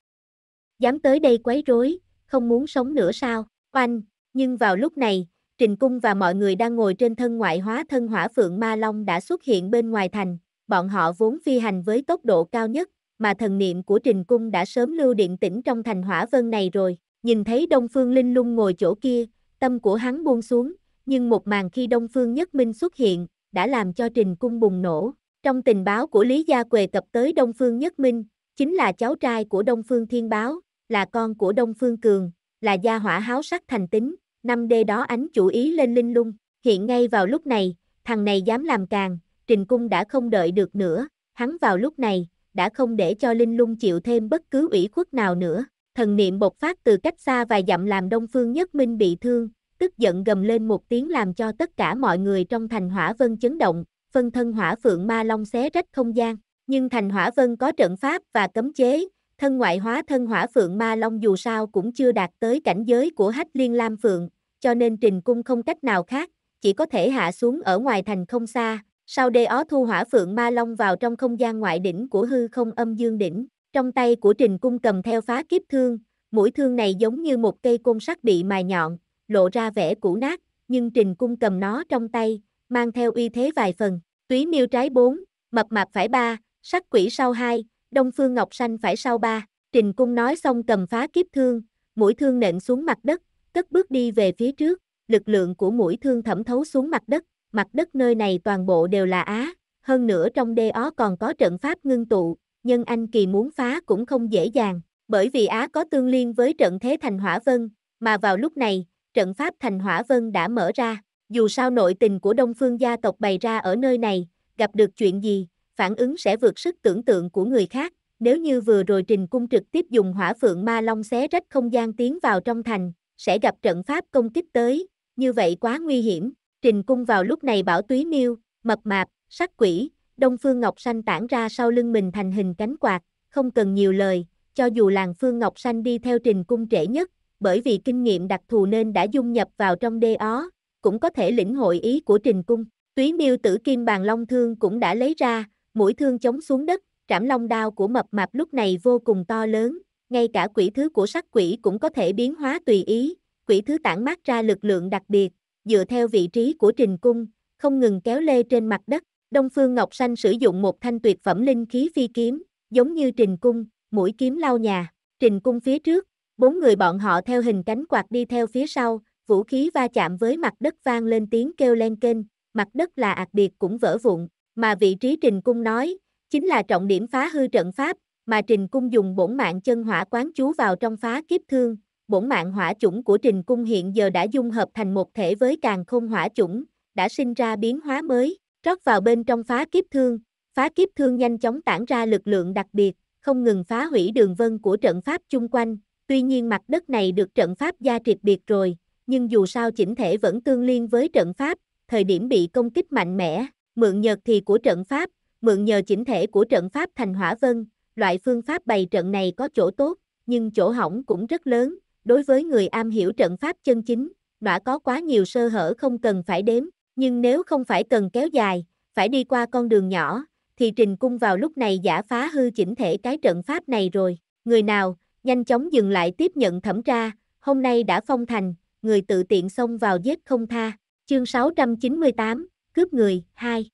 A: Dám tới đây quấy rối, không muốn sống nữa sao? Oanh, nhưng vào lúc này, Trình Cung và mọi người đang ngồi trên thân ngoại hóa thân hỏa phượng ma long đã xuất hiện bên ngoài thành, bọn họ vốn phi hành với tốc độ cao nhất, mà thần niệm của Trình Cung đã sớm lưu điện tĩnh trong thành hỏa vân này rồi. Nhìn thấy Đông Phương Linh lung ngồi chỗ kia, tâm của hắn buông xuống, nhưng một màn khi Đông Phương Nhất Minh xuất hiện, đã làm cho Trình Cung bùng nổ. Trong tình báo của Lý Gia Quề tập tới Đông Phương Nhất Minh, chính là cháu trai của Đông Phương Thiên Báo, là con của Đông Phương Cường, là gia hỏa háo sắc thành tính, năm đê đó ánh chủ ý lên linh lung, hiện ngay vào lúc này, thằng này dám làm càng, Trình Cung đã không đợi được nữa, hắn vào lúc này, đã không để cho Linh Lung chịu thêm bất cứ ủy khuất nào nữa. Thần niệm bộc phát từ cách xa vài dặm làm Đông Phương Nhất Minh bị thương, tức giận gầm lên một tiếng làm cho tất cả mọi người trong thành hỏa vân chấn động, phân thân hỏa phượng ma long xé rách không gian. Nhưng thành hỏa vân có trận pháp và cấm chế, thân ngoại hóa thân hỏa phượng ma long dù sao cũng chưa đạt tới cảnh giới của hách liên lam phượng, cho nên trình cung không cách nào khác, chỉ có thể hạ xuống ở ngoài thành không xa, sau đê ó thu hỏa phượng ma long vào trong không gian ngoại đỉnh của hư không âm dương đỉnh, trong tay của trình cung cầm theo phá kiếp thương, mũi thương này giống như một cây côn sắt bị mài nhọn, lộ ra vẻ cũ nát, nhưng trình cung cầm nó trong tay, mang theo uy thế vài phần, túy miêu trái bốn mập mạp phải ba sắc quỷ sau hai đông phương ngọc xanh phải sau ba trình cung nói xong cầm phá kiếp thương, mũi thương nện xuống mặt đất, cất bước đi về phía trước, lực lượng của mũi thương thẩm thấu xuống mặt đất, mặt đất nơi này toàn bộ đều là Á, hơn nữa trong đê ó còn có trận pháp ngưng tụ, nhân Anh kỳ muốn phá cũng không dễ dàng, bởi vì Á có tương liên với trận thế Thành Hỏa Vân, mà vào lúc này, trận pháp Thành Hỏa Vân đã mở ra, dù sao nội tình của Đông Phương gia tộc bày ra ở nơi này, gặp được chuyện gì, phản ứng sẽ vượt sức tưởng tượng của người khác, nếu như vừa rồi Trình Cung trực tiếp dùng hỏa phượng ma long xé rách không gian tiến vào trong thành, sẽ gặp trận pháp công kích tới, như vậy quá nguy hiểm, Trình cung vào lúc này bảo túy miêu, mập mạp, sắc quỷ, đông phương ngọc xanh tản ra sau lưng mình thành hình cánh quạt, không cần nhiều lời, cho dù làng phương ngọc xanh đi theo trình cung trễ nhất, bởi vì kinh nghiệm đặc thù nên đã dung nhập vào trong đê ó, cũng có thể lĩnh hội ý của trình cung. Túy miêu tử kim bàn long thương cũng đã lấy ra, mũi thương chống xuống đất, trảm long đao của mập mạp lúc này vô cùng to lớn, ngay cả quỷ thứ của sắc quỷ cũng có thể biến hóa tùy ý, quỷ thứ tản mát ra lực lượng đặc biệt, dựa theo vị trí của trình cung, không ngừng kéo lê trên mặt đất. Đông Phương Ngọc Xanh sử dụng một thanh tuyệt phẩm linh khí phi kiếm, giống như trình cung, mũi kiếm lau nhà. Trình cung phía trước, bốn người bọn họ theo hình cánh quạt đi theo phía sau, vũ khí va chạm với mặt đất vang lên tiếng kêu len kênh, mặt đất là ạc biệt cũng vỡ vụn, mà vị trí trình cung nói, chính là trọng điểm phá hư trận pháp, mà trình cung dùng bổn mạng chân hỏa quán chú vào trong phá kiếp thương, bổn mạng hỏa chủng của Trình Cung hiện giờ đã dung hợp thành một thể với càng không hỏa chủng, đã sinh ra biến hóa mới, rót vào bên trong phá kiếp thương, phá kiếp thương nhanh chóng tản ra lực lượng đặc biệt, không ngừng phá hủy đường vân của trận pháp chung quanh, tuy nhiên mặt đất này được trận pháp gia triệt biệt rồi, nhưng dù sao chỉnh thể vẫn tương liên với trận pháp, thời điểm bị công kích mạnh mẽ, mượn nhờ thì của trận pháp, mượn nhờ chỉnh thể của trận pháp thành hỏa vân, loại phương pháp bày trận này có chỗ tốt, nhưng chỗ hỏng cũng rất lớn, đối với người am hiểu trận pháp chân chính, nọa có quá nhiều sơ hở không cần phải đếm, nhưng nếu không phải cần kéo dài, phải đi qua con đường nhỏ, thì trình cung vào lúc này giả phá hư chỉnh thể cái trận pháp này rồi. Người nào, nhanh chóng dừng lại tiếp nhận thẩm tra, hôm nay đã phong thành, người tự tiện xông vào giết không tha. Chương 698, cướp người, 2.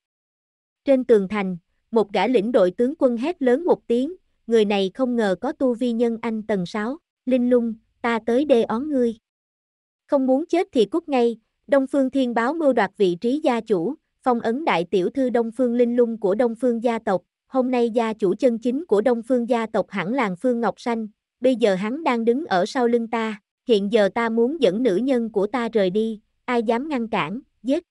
A: Trên tường thành, một gã lĩnh đội tướng quân hét lớn một tiếng, người này không ngờ có tu vi nhân anh tầng 6, linh lung, ta tới đê ón ngươi. Không muốn chết thì cút ngay, Đông Phương Thiên báo mưu đoạt vị trí gia chủ, phong ấn đại tiểu thư Đông Phương Linh Lung của Đông Phương gia tộc, hôm nay gia chủ chân chính của Đông Phương gia tộc hẳn làng Phương Ngọc Sanh, bây giờ hắn đang đứng ở sau lưng ta, hiện giờ ta muốn dẫn nữ nhân của ta rời đi, ai dám ngăn cản, giết.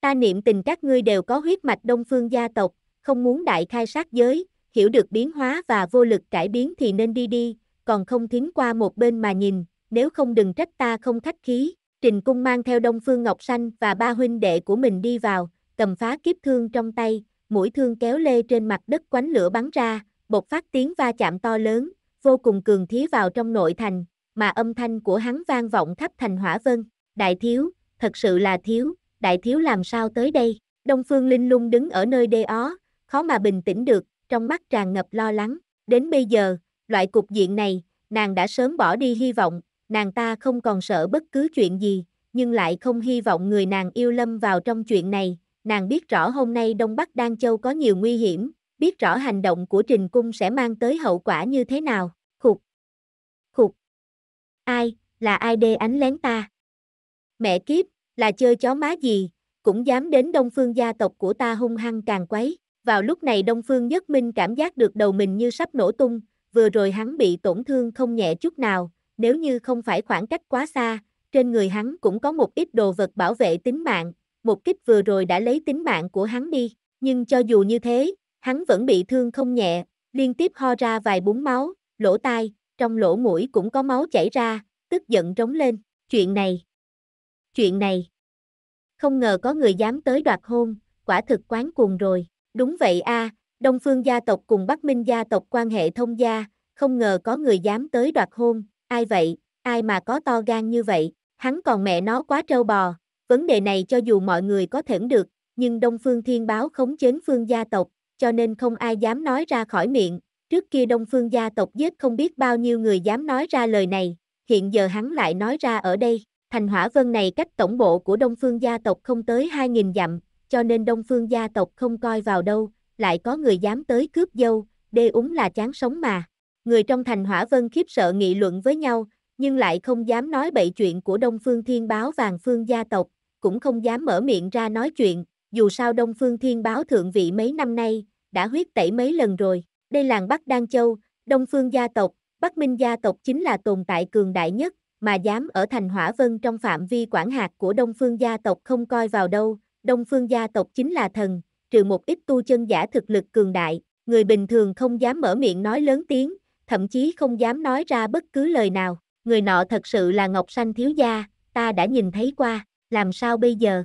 A: Ta niệm tình các ngươi đều có huyết mạch Đông Phương gia tộc, không muốn đại khai sát giới, hiểu được biến hóa và vô lực cải biến thì nên đi đi, còn không thiến qua một bên mà nhìn, nếu không đừng trách ta không khách khí. Trình Cung mang theo Đông Phương Ngọc Xanh và ba huynh đệ của mình đi vào, cầm phá kiếp thương trong tay, mũi thương kéo lê trên mặt đất quánh lửa bắn ra, bột phát tiếng va chạm to lớn, vô cùng cường thí vào trong nội thành, mà âm thanh của hắn vang vọng khắp thành hỏa vân. Đại thiếu, thật sự là thiếu, đại thiếu làm sao tới đây? Đông Phương Linh lung đứng ở nơi đê ó, khó mà bình tĩnh được, trong mắt tràn ngập lo lắng. Đến bây giờ, Loại cục diện này, nàng đã sớm bỏ đi hy vọng, nàng ta không còn sợ bất cứ chuyện gì, nhưng lại không hy vọng người nàng yêu lâm vào trong chuyện này. Nàng biết rõ hôm nay Đông Bắc Đan Châu có nhiều nguy hiểm, biết rõ hành động của Trình Cung sẽ mang tới hậu quả như thế nào. Khục! Khục! Ai, là ai đê ánh lén ta? Mẹ kiếp, là chơi chó má gì, cũng dám đến Đông Phương gia tộc của ta hung hăng càng quấy. Vào lúc này Đông Phương Nhất Minh cảm giác được đầu mình như sắp nổ tung, vừa rồi hắn bị tổn thương không nhẹ chút nào, nếu như không phải khoảng cách quá xa, trên người hắn cũng có một ít đồ vật bảo vệ tính mạng, một kích vừa rồi đã lấy tính mạng của hắn đi, nhưng cho dù như thế, hắn vẫn bị thương không nhẹ, liên tiếp ho ra vài búng máu, lỗ tai, trong lỗ mũi cũng có máu chảy ra, tức giận trống lên, chuyện này, chuyện này. Không ngờ có người dám tới đoạt hôn, quả thực quán cuồng rồi, đúng vậy a, à, Đông Phương gia tộc cùng Bắc Minh gia tộc quan hệ thông gia, không ngờ có người dám tới đoạt hôn, ai vậy, ai mà có to gan như vậy, hắn còn mẹ nó quá trâu bò, vấn đề này cho dù mọi người có thẫn được, nhưng Đông Phương Thiên Báo khống chế Phương gia tộc, cho nên không ai dám nói ra khỏi miệng, trước kia Đông Phương gia tộc giết không biết bao nhiêu người dám nói ra lời này, hiện giờ hắn lại nói ra ở đây, thành hỏa vân này cách tổng bộ của Đông Phương gia tộc không tới 2.000 dặm, cho nên Đông Phương gia tộc không coi vào đâu, lại có người dám tới cướp dâu, đê úng là chán sống mà. Người trong thành hỏa vân khiếp sợ nghị luận với nhau, nhưng lại không dám nói bậy chuyện của Đông Phương Thiên Báo Vàng Phương gia tộc, cũng không dám mở miệng ra nói chuyện, dù sao Đông Phương Thiên Báo thượng vị mấy năm nay, đã huyết tẩy mấy lần rồi. Đây làng Bắc Đan Châu, Đông Phương gia tộc, Bắc Minh gia tộc chính là tồn tại cường đại nhất, mà dám ở thành Hỏa Vân trong phạm vi quản hạt của Đông Phương gia tộc không coi vào đâu, Đông Phương gia tộc chính là thần, trừ một ít tu chân giả thực lực cường đại, người bình thường không dám mở miệng nói lớn tiếng, thậm chí không dám nói ra bất cứ lời nào. Người nọ thật sự là Ngọc Sanh thiếu gia, ta đã nhìn thấy qua, làm sao bây giờ?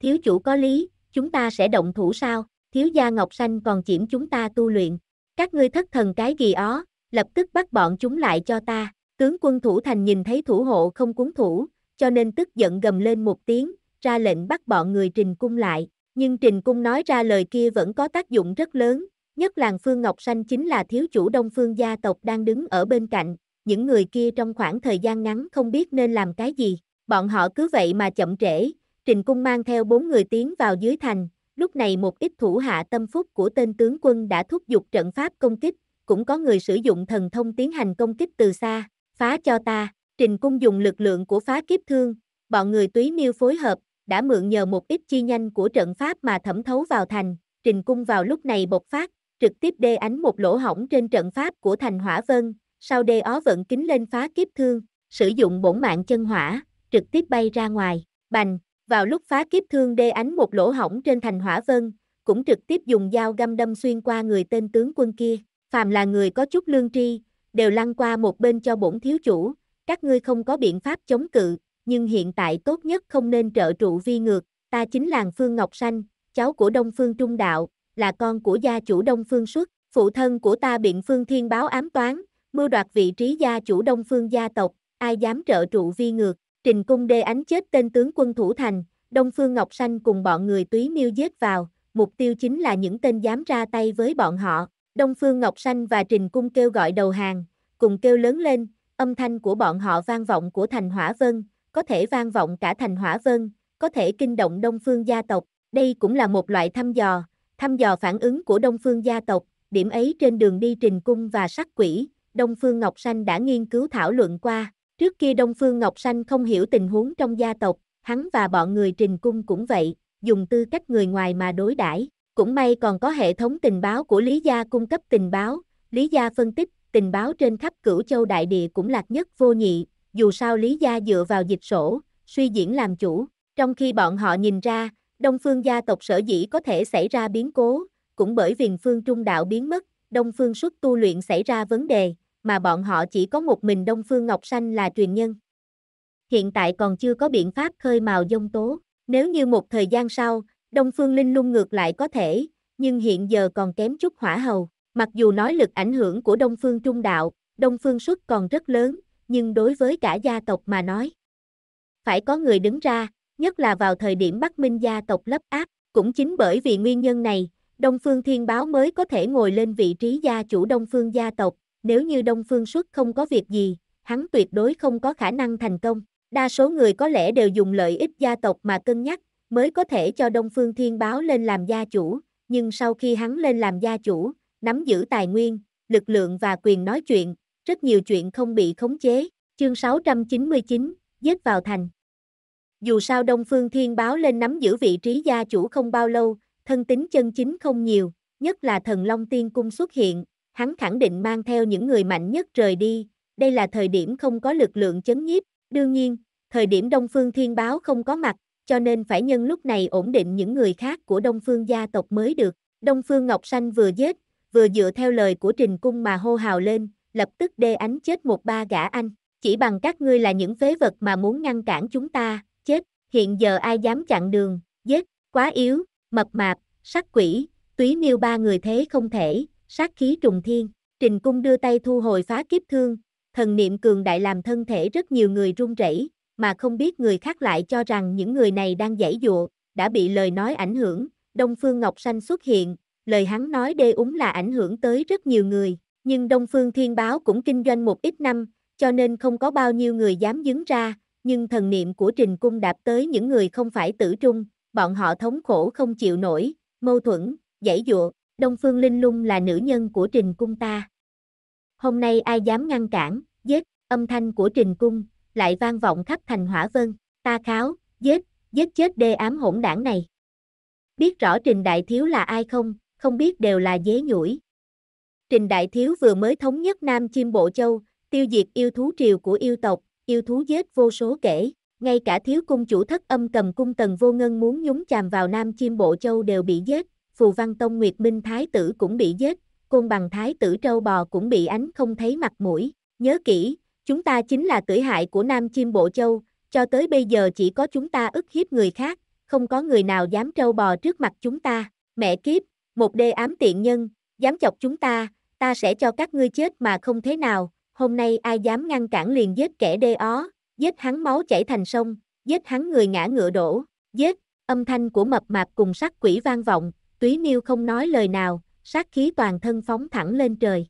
A: Thiếu chủ có lý, chúng ta sẽ động thủ sao? Thiếu gia Ngọc Sanh còn chiếm chúng ta tu luyện. Các ngươi thất thần cái gì ó, lập tức bắt bọn chúng lại cho ta. Tướng quân thủ thành nhìn thấy thủ hộ không cuốn thủ, cho nên tức giận gầm lên một tiếng, ra lệnh bắt bọn người trình cung lại. Nhưng Trình Cung nói ra lời kia vẫn có tác dụng rất lớn, nhất làng Phương Ngọc Sanh chính là thiếu chủ Đông Phương gia tộc đang đứng ở bên cạnh, những người kia trong khoảng thời gian ngắn không biết nên làm cái gì, bọn họ cứ vậy mà chậm trễ, Trình Cung mang theo bốn người tiến vào dưới thành, lúc này một ít thủ hạ tâm phúc của tên tướng quân đã thúc giục trận pháp công kích, cũng có người sử dụng thần thông tiến hành công kích từ xa, phá cho ta, Trình Cung dùng lực lượng của phá kiếp thương, bọn người túy miêu phối hợp, đã mượn nhờ một ít chi nhanh của trận pháp mà thẩm thấu vào thành, trình cung vào lúc này bộc phát, trực tiếp đê ánh một lỗ hỏng trên trận pháp của thành hỏa vân, sau đê ó vận kính lên phá kiếp thương, sử dụng bổn mạng chân hỏa, trực tiếp bay ra ngoài, bành, vào lúc phá kiếp thương đê ánh một lỗ hỏng trên thành hỏa vân, cũng trực tiếp dùng dao găm đâm xuyên qua người tên tướng quân kia, phàm là người có chút lương tri, đều lăn qua một bên cho bổn thiếu chủ, các ngươi không có biện pháp chống cự, nhưng hiện tại tốt nhất không nên trợ trụ vi ngược, ta chính làng Phương Ngọc Sanh, cháu của Đông Phương Trung Đạo, là con của gia chủ Đông Phương Xuất, phụ thân của ta biện Phương Thiên báo ám toán, mưu đoạt vị trí gia chủ Đông Phương gia tộc, ai dám trợ trụ vi ngược, trình cung đê ánh chết tên tướng quân thủ thành, Đông Phương Ngọc Sanh cùng bọn người túy miêu giết vào, mục tiêu chính là những tên dám ra tay với bọn họ, Đông Phương Ngọc Sanh và trình cung kêu gọi đầu hàng, cùng kêu lớn lên, âm thanh của bọn họ vang vọng của thành hỏa vân, có thể vang vọng cả thành hỏa vân, có thể kinh động đông phương gia tộc, đây cũng là một loại thăm dò, thăm dò phản ứng của đông phương gia tộc, điểm ấy trên đường đi trình cung và sắc quỷ, đông phương Ngọc Sanh đã nghiên cứu thảo luận qua, trước kia đông phương Ngọc Sanh không hiểu tình huống trong gia tộc, hắn và bọn người trình cung cũng vậy, dùng tư cách người ngoài mà đối đãi. Cũng may còn có hệ thống tình báo của Lý Gia cung cấp tình báo, Lý Gia phân tích, tình báo trên khắp cửu châu đại địa cũng lạc nhất vô nhị, dù sao Lý Gia dựa vào dịch sổ, suy diễn làm chủ, trong khi bọn họ nhìn ra, Đông Phương gia tộc sở dĩ có thể xảy ra biến cố, cũng bởi viền phương trung đạo biến mất, Đông Phương xuất tu luyện xảy ra vấn đề, mà bọn họ chỉ có một mình Đông Phương Ngọc Sanh là truyền nhân. Hiện tại còn chưa có biện pháp khơi mào dông tố, nếu như một thời gian sau, Đông Phương Linh lung ngược lại có thể, nhưng hiện giờ còn kém chút hỏa hầu. Mặc dù nói lực ảnh hưởng của Đông Phương Trung Đạo, Đông Phương Xuất còn rất lớn, nhưng đối với cả gia tộc mà nói. Phải có người đứng ra, nhất là vào thời điểm Bắc Minh gia tộc lấp áp, cũng chính bởi vì nguyên nhân này, Đông Phương Thiên Báo mới có thể ngồi lên vị trí gia chủ Đông Phương gia tộc, nếu như Đông Phương Xuất không có việc gì, hắn tuyệt đối không có khả năng thành công. Đa số người có lẽ đều dùng lợi ích gia tộc mà cân nhắc, mới có thể cho Đông Phương Thiên Báo lên làm gia chủ, nhưng sau khi hắn lên làm gia chủ, nắm giữ tài nguyên, lực lượng và quyền nói chuyện, rất nhiều chuyện không bị khống chế, chương 699, giết vào thành. Dù sao Đông Phương Thiên báo lên nắm giữ vị trí gia chủ không bao lâu, thân tính chân chính không nhiều, nhất là thần Long Tiên Cung xuất hiện, hắn khẳng định mang theo những người mạnh nhất rời đi, đây là thời điểm không có lực lượng chấn nhiếp, đương nhiên, thời điểm Đông Phương Thiên báo không có mặt, cho nên phải nhân lúc này ổn định những người khác của Đông Phương gia tộc mới được. Đông Phương Ngọc Sanh vừa giết, vừa dựa theo lời của Trình Cung mà hô hào lên, lập tức đê ánh chết một ba gã anh, chỉ bằng các ngươi là những phế vật mà muốn ngăn cản chúng ta, chết, hiện giờ ai dám chặn đường, giết, quá yếu, mập mạp, sắc quỷ, túy miêu ba người thế không thể, sát khí trùng thiên, trình cung đưa tay thu hồi phá kiếp thương, thần niệm cường đại làm thân thể rất nhiều người run rẩy, mà không biết người khác lại cho rằng những người này đang giải dụa, đã bị lời nói ảnh hưởng, Đông Phương Ngọc Xanh xuất hiện, lời hắn nói đê úng là ảnh hưởng tới rất nhiều người, nhưng Đông Phương Thiên Báo cũng kinh doanh một ít năm, cho nên không có bao nhiêu người dám dứng ra, nhưng thần niệm của Trình Cung đạp tới những người không phải tử trung, bọn họ thống khổ không chịu nổi, mâu thuẫn, giải dụa, Đông Phương Linh Lung là nữ nhân của Trình Cung ta. Hôm nay ai dám ngăn cản, giết, âm thanh của Trình Cung, lại vang vọng khắp thành hỏa vân, ta kháo, giết, giết chết đê ám hỗn đảng này. Biết rõ Trình Đại Thiếu là ai không, không biết đều là dế nhủi, Trình Đại Thiếu vừa mới thống nhất Nam Chim Bộ Châu, tiêu diệt yêu thú triều của yêu tộc, yêu thú giết vô số kể. Ngay cả thiếu cung chủ thất âm cầm cung tần vô ngân muốn nhúng chàm vào Nam Chim Bộ Châu đều bị giết, Phù Văn Tông Nguyệt Minh Thái Tử cũng bị giết, Côn Bằng Thái Tử Trâu Bò cũng bị ánh không thấy mặt mũi. Nhớ kỹ, chúng ta chính là tử hại của Nam Chim Bộ Châu, cho tới bây giờ chỉ có chúng ta ức hiếp người khác, không có người nào dám trâu bò trước mặt chúng ta. Mẹ kiếp, một đê ám tiện nhân, dám chọc chúng ta, ta sẽ cho các ngươi chết mà không thế nào, hôm nay ai dám ngăn cản liền giết kẻ đê ó, giết hắn máu chảy thành sông, giết hắn người ngã ngựa đổ, giết, âm thanh của mập mạp cùng sắc quỷ vang vọng, túy miêu không nói lời nào, sát khí toàn thân phóng thẳng lên trời.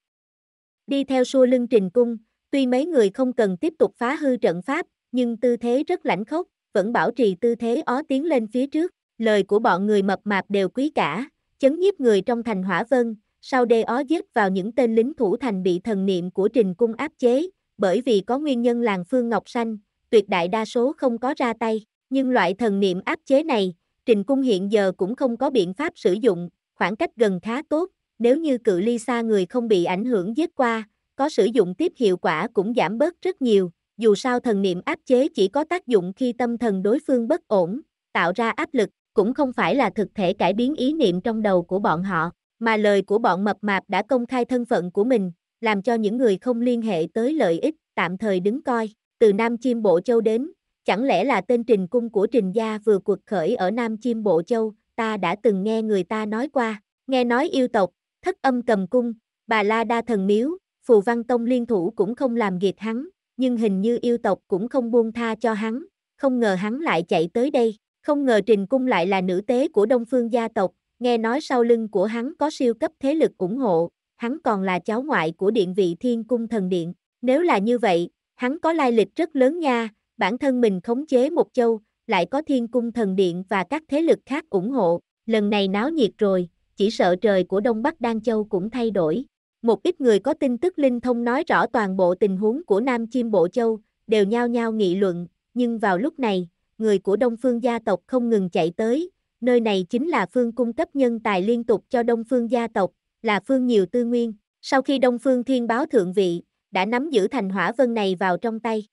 A: Đi theo xua lưng trình cung, tuy mấy người không cần tiếp tục phá hư trận pháp, nhưng tư thế rất lãnh khốc, vẫn bảo trì tư thế ó tiến lên phía trước, lời của bọn người mập mạp đều quý cả, chấn nhiếp người trong thành hỏa vân, sau đê ó giết vào những tên lính thủ thành bị thần niệm của trình cung áp chế, bởi vì có nguyên nhân làng Phương Ngọc Xanh, tuyệt đại đa số không có ra tay, nhưng loại thần niệm áp chế này, trình cung hiện giờ cũng không có biện pháp sử dụng, khoảng cách gần khá tốt, nếu như cự ly xa người không bị ảnh hưởng giết qua, có sử dụng tiếp hiệu quả cũng giảm bớt rất nhiều, dù sao thần niệm áp chế chỉ có tác dụng khi tâm thần đối phương bất ổn, tạo ra áp lực, cũng không phải là thực thể cải biến ý niệm trong đầu của bọn họ mà lời của bọn mập mạp đã công khai thân phận của mình, làm cho những người không liên hệ tới lợi ích tạm thời đứng coi, từ Nam Chiêm Bộ Châu đến, chẳng lẽ là tên Trình Cung của Trình Gia vừa cuộc khởi ở Nam Chiêm Bộ Châu, ta đã từng nghe người ta nói qua, nghe nói yêu tộc, thất âm cầm cung, bà La Đa Thần Miếu, Phù Văn Tông liên thủ cũng không làm nghiệt hắn, nhưng hình như yêu tộc cũng không buông tha cho hắn, không ngờ hắn lại chạy tới đây, không ngờ Trình Cung lại là nữ tế của Đông Phương gia tộc, nghe nói sau lưng của hắn có siêu cấp thế lực ủng hộ, hắn còn là cháu ngoại của điện vị thiên cung thần điện, nếu là như vậy, hắn có lai lịch rất lớn nha, bản thân mình khống chế một châu, lại có thiên cung thần điện và các thế lực khác ủng hộ, lần này náo nhiệt rồi, chỉ sợ trời của Đông Bắc Đan Châu cũng thay đổi. Một ít người có tin tức linh thông nói rõ toàn bộ tình huống của Nam Chim Bộ Châu, đều nhao nhao nghị luận, nhưng vào lúc này, người của Đông Phương gia tộc không ngừng chạy tới, nơi này chính là phương cung cấp nhân tài liên tục cho Đông Phương gia tộc, là phương nhiều tư nguyên. Sau khi Đông Phương Thiên báo thượng vị, đã nắm giữ thành hỏa vân này vào trong tay.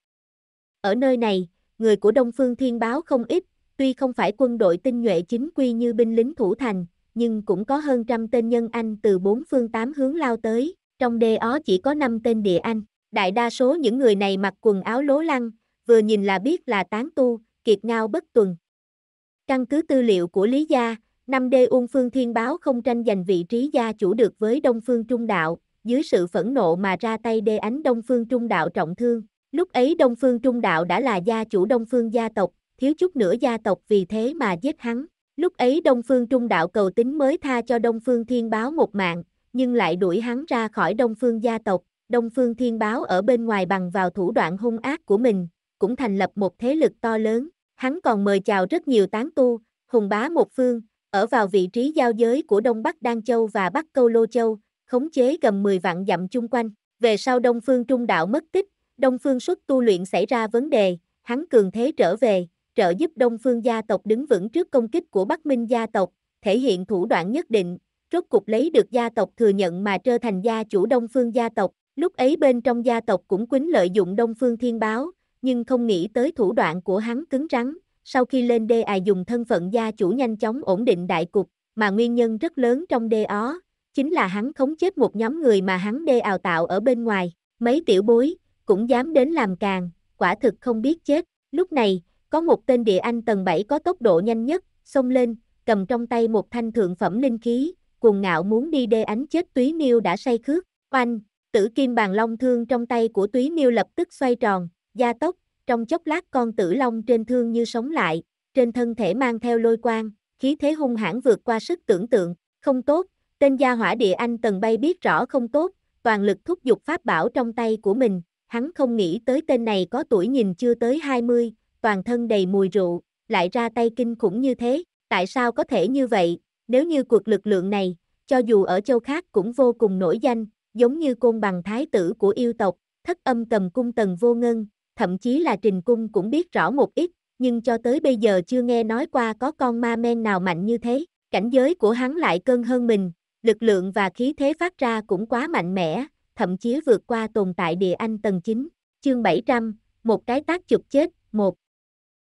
A: Ở nơi này, người của Đông Phương Thiên báo không ít, tuy không phải quân đội tinh nhuệ chính quy như binh lính thủ thành, nhưng cũng có hơn trăm tên nhân Anh từ bốn phương tám hướng lao tới, trong đê ó chỉ có năm tên địa Anh. Đại đa số những người này mặc quần áo lố lăng, vừa nhìn là biết là tán tu, kiệt ngao bất tuần. Căn cứ tư liệu của Lý Gia, năm đê ung Phương Thiên báo không tranh giành vị trí gia chủ được với Đông Phương Trung Đạo, dưới sự phẫn nộ mà ra tay đê ánh Đông Phương Trung Đạo trọng thương. Lúc ấy Đông Phương Trung Đạo đã là gia chủ Đông Phương gia tộc, thiếu chút nữa gia tộc vì thế mà giết hắn. Lúc ấy Đông Phương Trung Đạo cầu tính mới tha cho Đông Phương Thiên báo một mạng, nhưng lại đuổi hắn ra khỏi Đông Phương gia tộc. Đông Phương Thiên báo ở bên ngoài bằng vào thủ đoạn hung ác của mình, cũng thành lập một thế lực to lớn. Hắn còn mời chào rất nhiều tán tu, hùng bá một phương, ở vào vị trí giao giới của Đông Bắc Đan Châu và Bắc Câu Lô Châu, khống chế gần 10 vạn dặm chung quanh. Về sau Đông Phương Trung Đạo mất tích, Đông Phương xuất tu luyện xảy ra vấn đề, hắn cường thế trở về, trợ giúp Đông Phương gia tộc đứng vững trước công kích của Bắc Minh gia tộc, thể hiện thủ đoạn nhất định, rốt cục lấy được gia tộc thừa nhận mà trở thành gia chủ Đông Phương gia tộc. Lúc ấy bên trong gia tộc cũng quýnh lợi dụng Đông Phương Thiên Báo, nhưng không nghĩ tới thủ đoạn của hắn cứng rắn, sau khi lên đê à dùng thân phận gia chủ nhanh chóng ổn định đại cục, mà nguyên nhân rất lớn trong đê ó, chính là hắn khống chết một nhóm người mà hắn đê ào tạo ở bên ngoài, mấy tiểu bối, cũng dám đến làm càng, quả thực không biết chết, lúc này, có một tên địa anh tầng 7 có tốc độ nhanh nhất, xông lên, cầm trong tay một thanh thượng phẩm linh khí, cuồng ngạo muốn đi đê ánh chết túy miêu đã say khước, oanh, tử kim bàn long thương trong tay của túy miêu lập tức xoay tròn, gia tốc, trong chốc lát con tử long trên thương như sống lại, trên thân thể mang theo lôi quang, khí thế hung hãn vượt qua sức tưởng tượng, không tốt, tên gia hỏa địa anh tần bay biết rõ không tốt, toàn lực thúc giục pháp bảo trong tay của mình, hắn không nghĩ tới tên này có tuổi nhìn chưa tới 20, toàn thân đầy mùi rượu, lại ra tay kinh khủng như thế, tại sao có thể như vậy, nếu như cuộc lực lượng này, cho dù ở châu khác cũng vô cùng nổi danh, giống như côn bằng thái tử của yêu tộc, thất âm cầm cung tần vô ngân, thậm chí là Trình Cung cũng biết rõ một ít, nhưng cho tới bây giờ chưa nghe nói qua có con ma men nào mạnh như thế, cảnh giới của hắn lại cơn hơn mình, lực lượng và khí thế phát ra cũng quá mạnh mẽ, thậm chí vượt qua tồn tại địa anh tầng 9, chương 700, một cái tác chụp chết, một.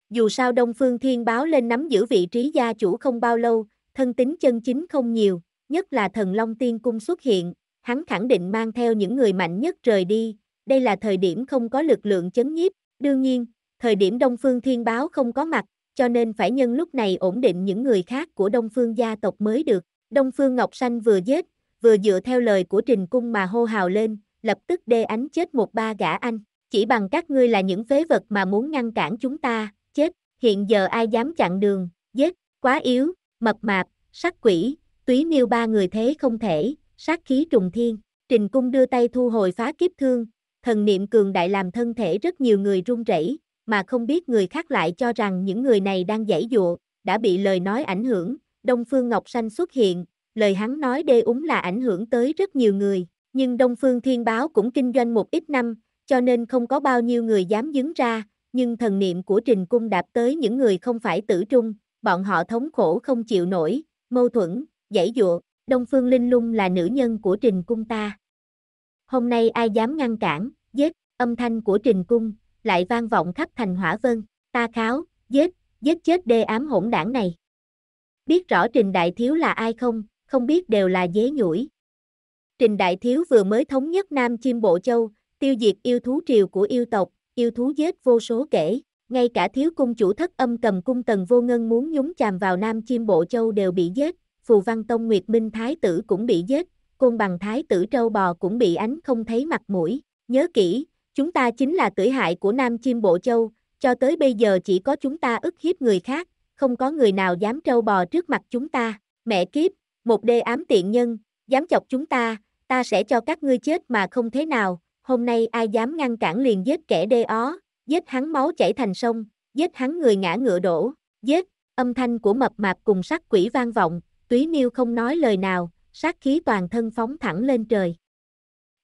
A: Dù sao Đông Phương Thiên báo lên nắm giữ vị trí gia chủ không bao lâu, thân tính chân chính không nhiều, nhất là thần Long Tiên Cung xuất hiện, hắn khẳng định mang theo những người mạnh nhất rời đi, đây là thời điểm không có lực lượng chấn nhiếp, đương nhiên, thời điểm Đông Phương Thiên Báo không có mặt, cho nên phải nhân lúc này ổn định những người khác của Đông Phương gia tộc mới được. Đông Phương Ngọc Sanh vừa chết vừa dựa theo lời của Trình Cung mà hô hào lên, lập tức đê ánh chết một ba gã anh, chỉ bằng các ngươi là những phế vật mà muốn ngăn cản chúng ta, chết, hiện giờ ai dám chặn đường, giết, quá yếu, mập mạp, sắc quỷ, túy miêu ba người thế không thể, sát khí trùng thiên, Trình Cung đưa tay thu hồi phá kiếp thương, thần niệm cường đại làm thân thể rất nhiều người run rẩy, mà không biết người khác lại cho rằng những người này đang giải dụa, đã bị lời nói ảnh hưởng, Đông Phương Ngọc Sanh xuất hiện, lời hắn nói đê úng là ảnh hưởng tới rất nhiều người, nhưng Đông Phương Thiên Báo cũng kinh doanh một ít năm, cho nên không có bao nhiêu người dám dứng ra, nhưng thần niệm của Trình Cung đạp tới những người không phải tử trung, bọn họ thống khổ không chịu nổi, mâu thuẫn, giải dụa, Đông Phương Linh Lung là nữ nhân của Trình Cung ta. Hôm nay ai dám ngăn cản, giết, âm thanh của trình cung, lại vang vọng khắp thành hỏa vân, ta kháo, giết, giết chết đê ám hỗn đảng này. Biết rõ trình đại thiếu là ai không, không biết đều là dế nhủi. Trình đại thiếu vừa mới thống nhất Nam Chim Bộ Châu, tiêu diệt yêu thú triều của yêu tộc, yêu thú giết vô số kể, ngay cả thiếu cung chủ thất âm cầm cung tần vô ngân muốn nhúng chàm vào Nam Chim Bộ Châu đều bị giết, Phù Văn Tông Nguyệt Minh Thái Tử cũng bị giết, côn bằng thái tử trâu bò cũng bị ánh không thấy mặt mũi. Nhớ kỹ, chúng ta chính là tử hại của Nam Chim Bộ Châu, cho tới bây giờ chỉ có chúng ta ức hiếp người khác, không có người nào dám trâu bò trước mặt chúng ta. Mẹ kiếp, một đê ám tiện nhân, dám chọc chúng ta, ta sẽ cho các ngươi chết mà không thế nào, hôm nay ai dám ngăn cản liền giết kẻ đê ó, giết hắn máu chảy thành sông, giết hắn người ngã ngựa đổ, giết, âm thanh của mập mạp cùng sắc quỷ vang vọng, túy miêu không nói lời nào, sát khí toàn thân phóng thẳng lên trời.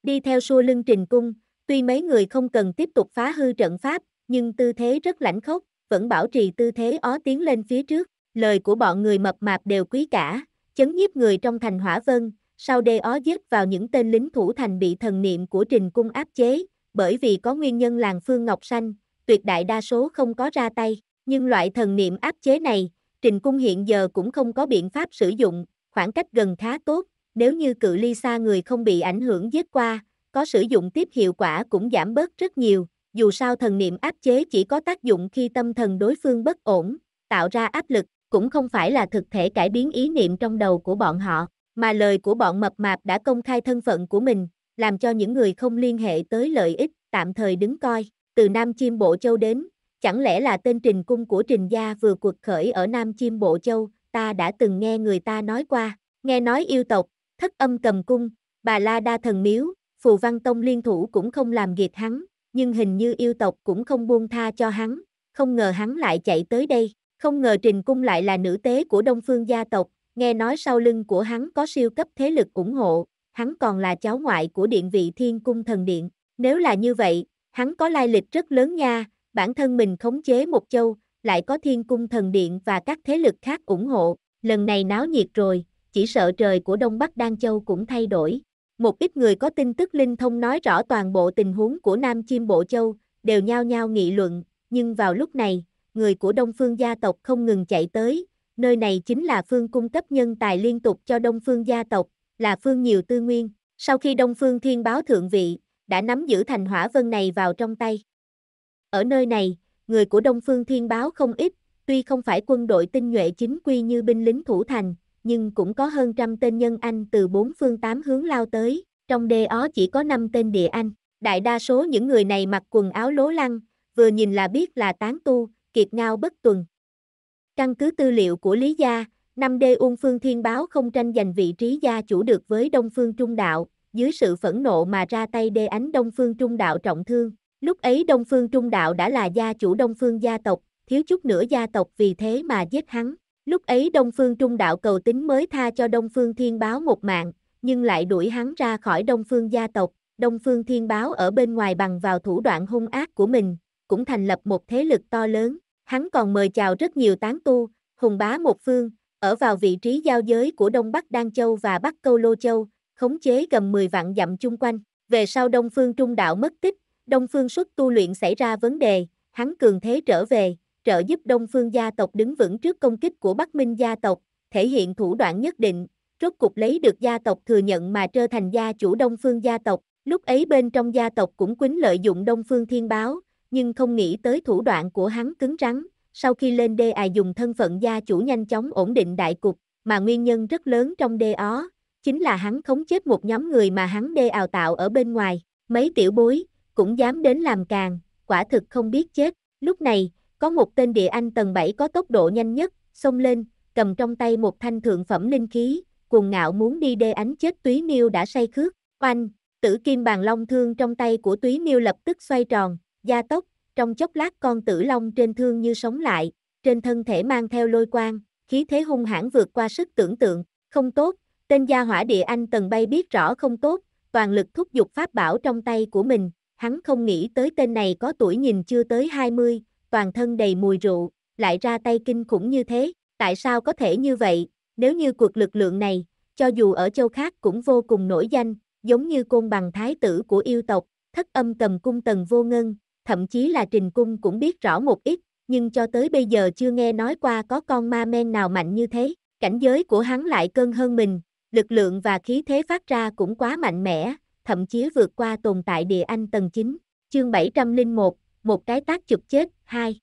A: Đi theo xua lưng trình cung, tuy mấy người không cần tiếp tục phá hư trận pháp, nhưng tư thế rất lãnh khốc, vẫn bảo trì tư thế ó tiến lên phía trước, lời của bọn người mập mạp đều quý cả, chấn nhiếp người trong thành hỏa vân, sau đây ó giết vào những tên lính thủ thành bị thần niệm của trình cung áp chế, bởi vì có nguyên nhân làng phương ngọc xanh, tuyệt đại đa số không có ra tay, nhưng loại thần niệm áp chế này, trình cung hiện giờ cũng không có biện pháp sử dụng, khoảng cách gần khá tốt, nếu như cự ly xa người không bị ảnh hưởng giết qua, có sử dụng tiếp hiệu quả cũng giảm bớt rất nhiều, dù sao thần niệm áp chế chỉ có tác dụng khi tâm thần đối phương bất ổn, tạo ra áp lực, cũng không phải là thực thể cải biến ý niệm trong đầu của bọn họ, mà lời của bọn mập mạp đã công khai thân phận của mình, làm cho những người không liên hệ tới lợi ích tạm thời đứng coi, từ Nam Chiêm Bộ Châu đến, chẳng lẽ là tên Trình Cung của Trình Gia vừa cuộc khởi ở Nam Chiêm Bộ Châu, ta đã từng nghe người ta nói qua, nghe nói yêu tộc, thất âm cầm cung, bà La Đa thần miếu, phù văn tông liên thủ cũng không làm nghiệt hắn, nhưng hình như yêu tộc cũng không buông tha cho hắn, không ngờ hắn lại chạy tới đây, không ngờ Trình Cung lại là nữ tế của Đông Phương gia tộc, nghe nói sau lưng của hắn có siêu cấp thế lực ủng hộ, hắn còn là cháu ngoại của điện vị Thiên Cung Thần Điện, nếu là như vậy, hắn có lai lịch rất lớn nha, bản thân mình khống chế một châu, lại có thiên cung thần điện và các thế lực khác ủng hộ, lần này náo nhiệt rồi, chỉ sợ trời của Đông Bắc Đan Châu cũng thay đổi. Một ít người có tin tức linh thông nói rõ toàn bộ tình huống của Nam Chim Bộ Châu, đều nhao nhao nghị luận, nhưng vào lúc này, người của Đông Phương gia tộc không ngừng chạy tới, nơi này chính là phương cung cấp nhân tài liên tục cho Đông Phương gia tộc, là phương nhiều tư nguyên, sau khi Đông Phương Thiên báo thượng vị, đã nắm giữ thành hỏa vân này vào trong tay. Ở nơi này, người của Đông Phương Thiên Báo không ít, tuy không phải quân đội tinh nhuệ chính quy như binh lính thủ thành, nhưng cũng có hơn trăm tên nhân Anh từ bốn phương tám hướng lao tới, trong đê ó chỉ có năm tên địa Anh. Đại đa số những người này mặc quần áo lố lăng, vừa nhìn là biết là tán tu, kiệt ngao bất tuần. Căn cứ tư liệu của Lý Gia, năm đê Ung Phương Thiên Báo không tranh giành vị trí gia chủ được với Đông Phương Trung Đạo, dưới sự phẫn nộ mà ra tay đê ánh Đông Phương Trung Đạo trọng thương. Lúc ấy Đông Phương Trung Đạo đã là gia chủ Đông Phương gia tộc, thiếu chút nữa gia tộc vì thế mà giết hắn. Lúc ấy Đông Phương Trung Đạo cầu tính mới tha cho Đông Phương Thiên Báo một mạng, nhưng lại đuổi hắn ra khỏi Đông Phương gia tộc. Đông Phương Thiên Báo ở bên ngoài bằng vào thủ đoạn hung ác của mình, cũng thành lập một thế lực to lớn. Hắn còn mời chào rất nhiều tán tu, hùng bá một phương, ở vào vị trí giao giới của Đông Bắc Đan Châu và Bắc Câu Lô Châu, khống chế gần 10 vạn dặm chung quanh. Về sau Đông Phương Trung Đạo mất tích, Đông Phương xuất tu luyện xảy ra vấn đề, hắn cường thế trở về, trợ giúp Đông Phương gia tộc đứng vững trước công kích của Bắc Minh gia tộc, thể hiện thủ đoạn nhất định, rốt cục lấy được gia tộc thừa nhận mà trở thành gia chủ Đông Phương gia tộc. Lúc ấy bên trong gia tộc cũng quýnh lợi dụng Đông Phương Thiên Báo, nhưng không nghĩ tới thủ đoạn của hắn cứng rắn, sau khi lên đê à dùng thân phận gia chủ nhanh chóng ổn định đại cục, mà nguyên nhân rất lớn trong đê ó, chính là hắn khống chết một nhóm người mà hắn đê ào tạo ở bên ngoài, mấy tiểu bối, cũng dám đến làm càng, quả thực không biết chết. Lúc này, có một tên địa anh tầng 7 có tốc độ nhanh nhất, xông lên, cầm trong tay một thanh thượng phẩm linh khí, cuồng ngạo muốn đi đê ánh chết túy miêu đã say khước. Oanh, tử kim bàn long thương trong tay của túy miêu lập tức xoay tròn, gia tốc, trong chốc lát con tử long trên thương như sống lại, trên thân thể mang theo lôi quang, khí thế hung hãn vượt qua sức tưởng tượng, không tốt, tên gia hỏa địa anh tầng bay biết rõ không tốt, toàn lực thúc giục pháp bảo trong tay của mình, hắn không nghĩ tới tên này có tuổi nhìn chưa tới 20, toàn thân đầy mùi rượu, lại ra tay kinh khủng như thế, tại sao có thể như vậy, nếu như cuộc lực lượng này, cho dù ở châu khác cũng vô cùng nổi danh, giống như côn bằng thái tử của yêu tộc, thất âm cầm cung tần vô ngân, thậm chí là trình cung cũng biết rõ một ít, nhưng cho tới bây giờ chưa nghe nói qua có con ma men nào mạnh như thế, cảnh giới của hắn lại cân hơn mình, lực lượng và khí thế phát ra cũng quá mạnh mẽ, thậm chí vượt qua tồn tại địa anh tầng 9, chương 701, một cái tác chụp chết, 2.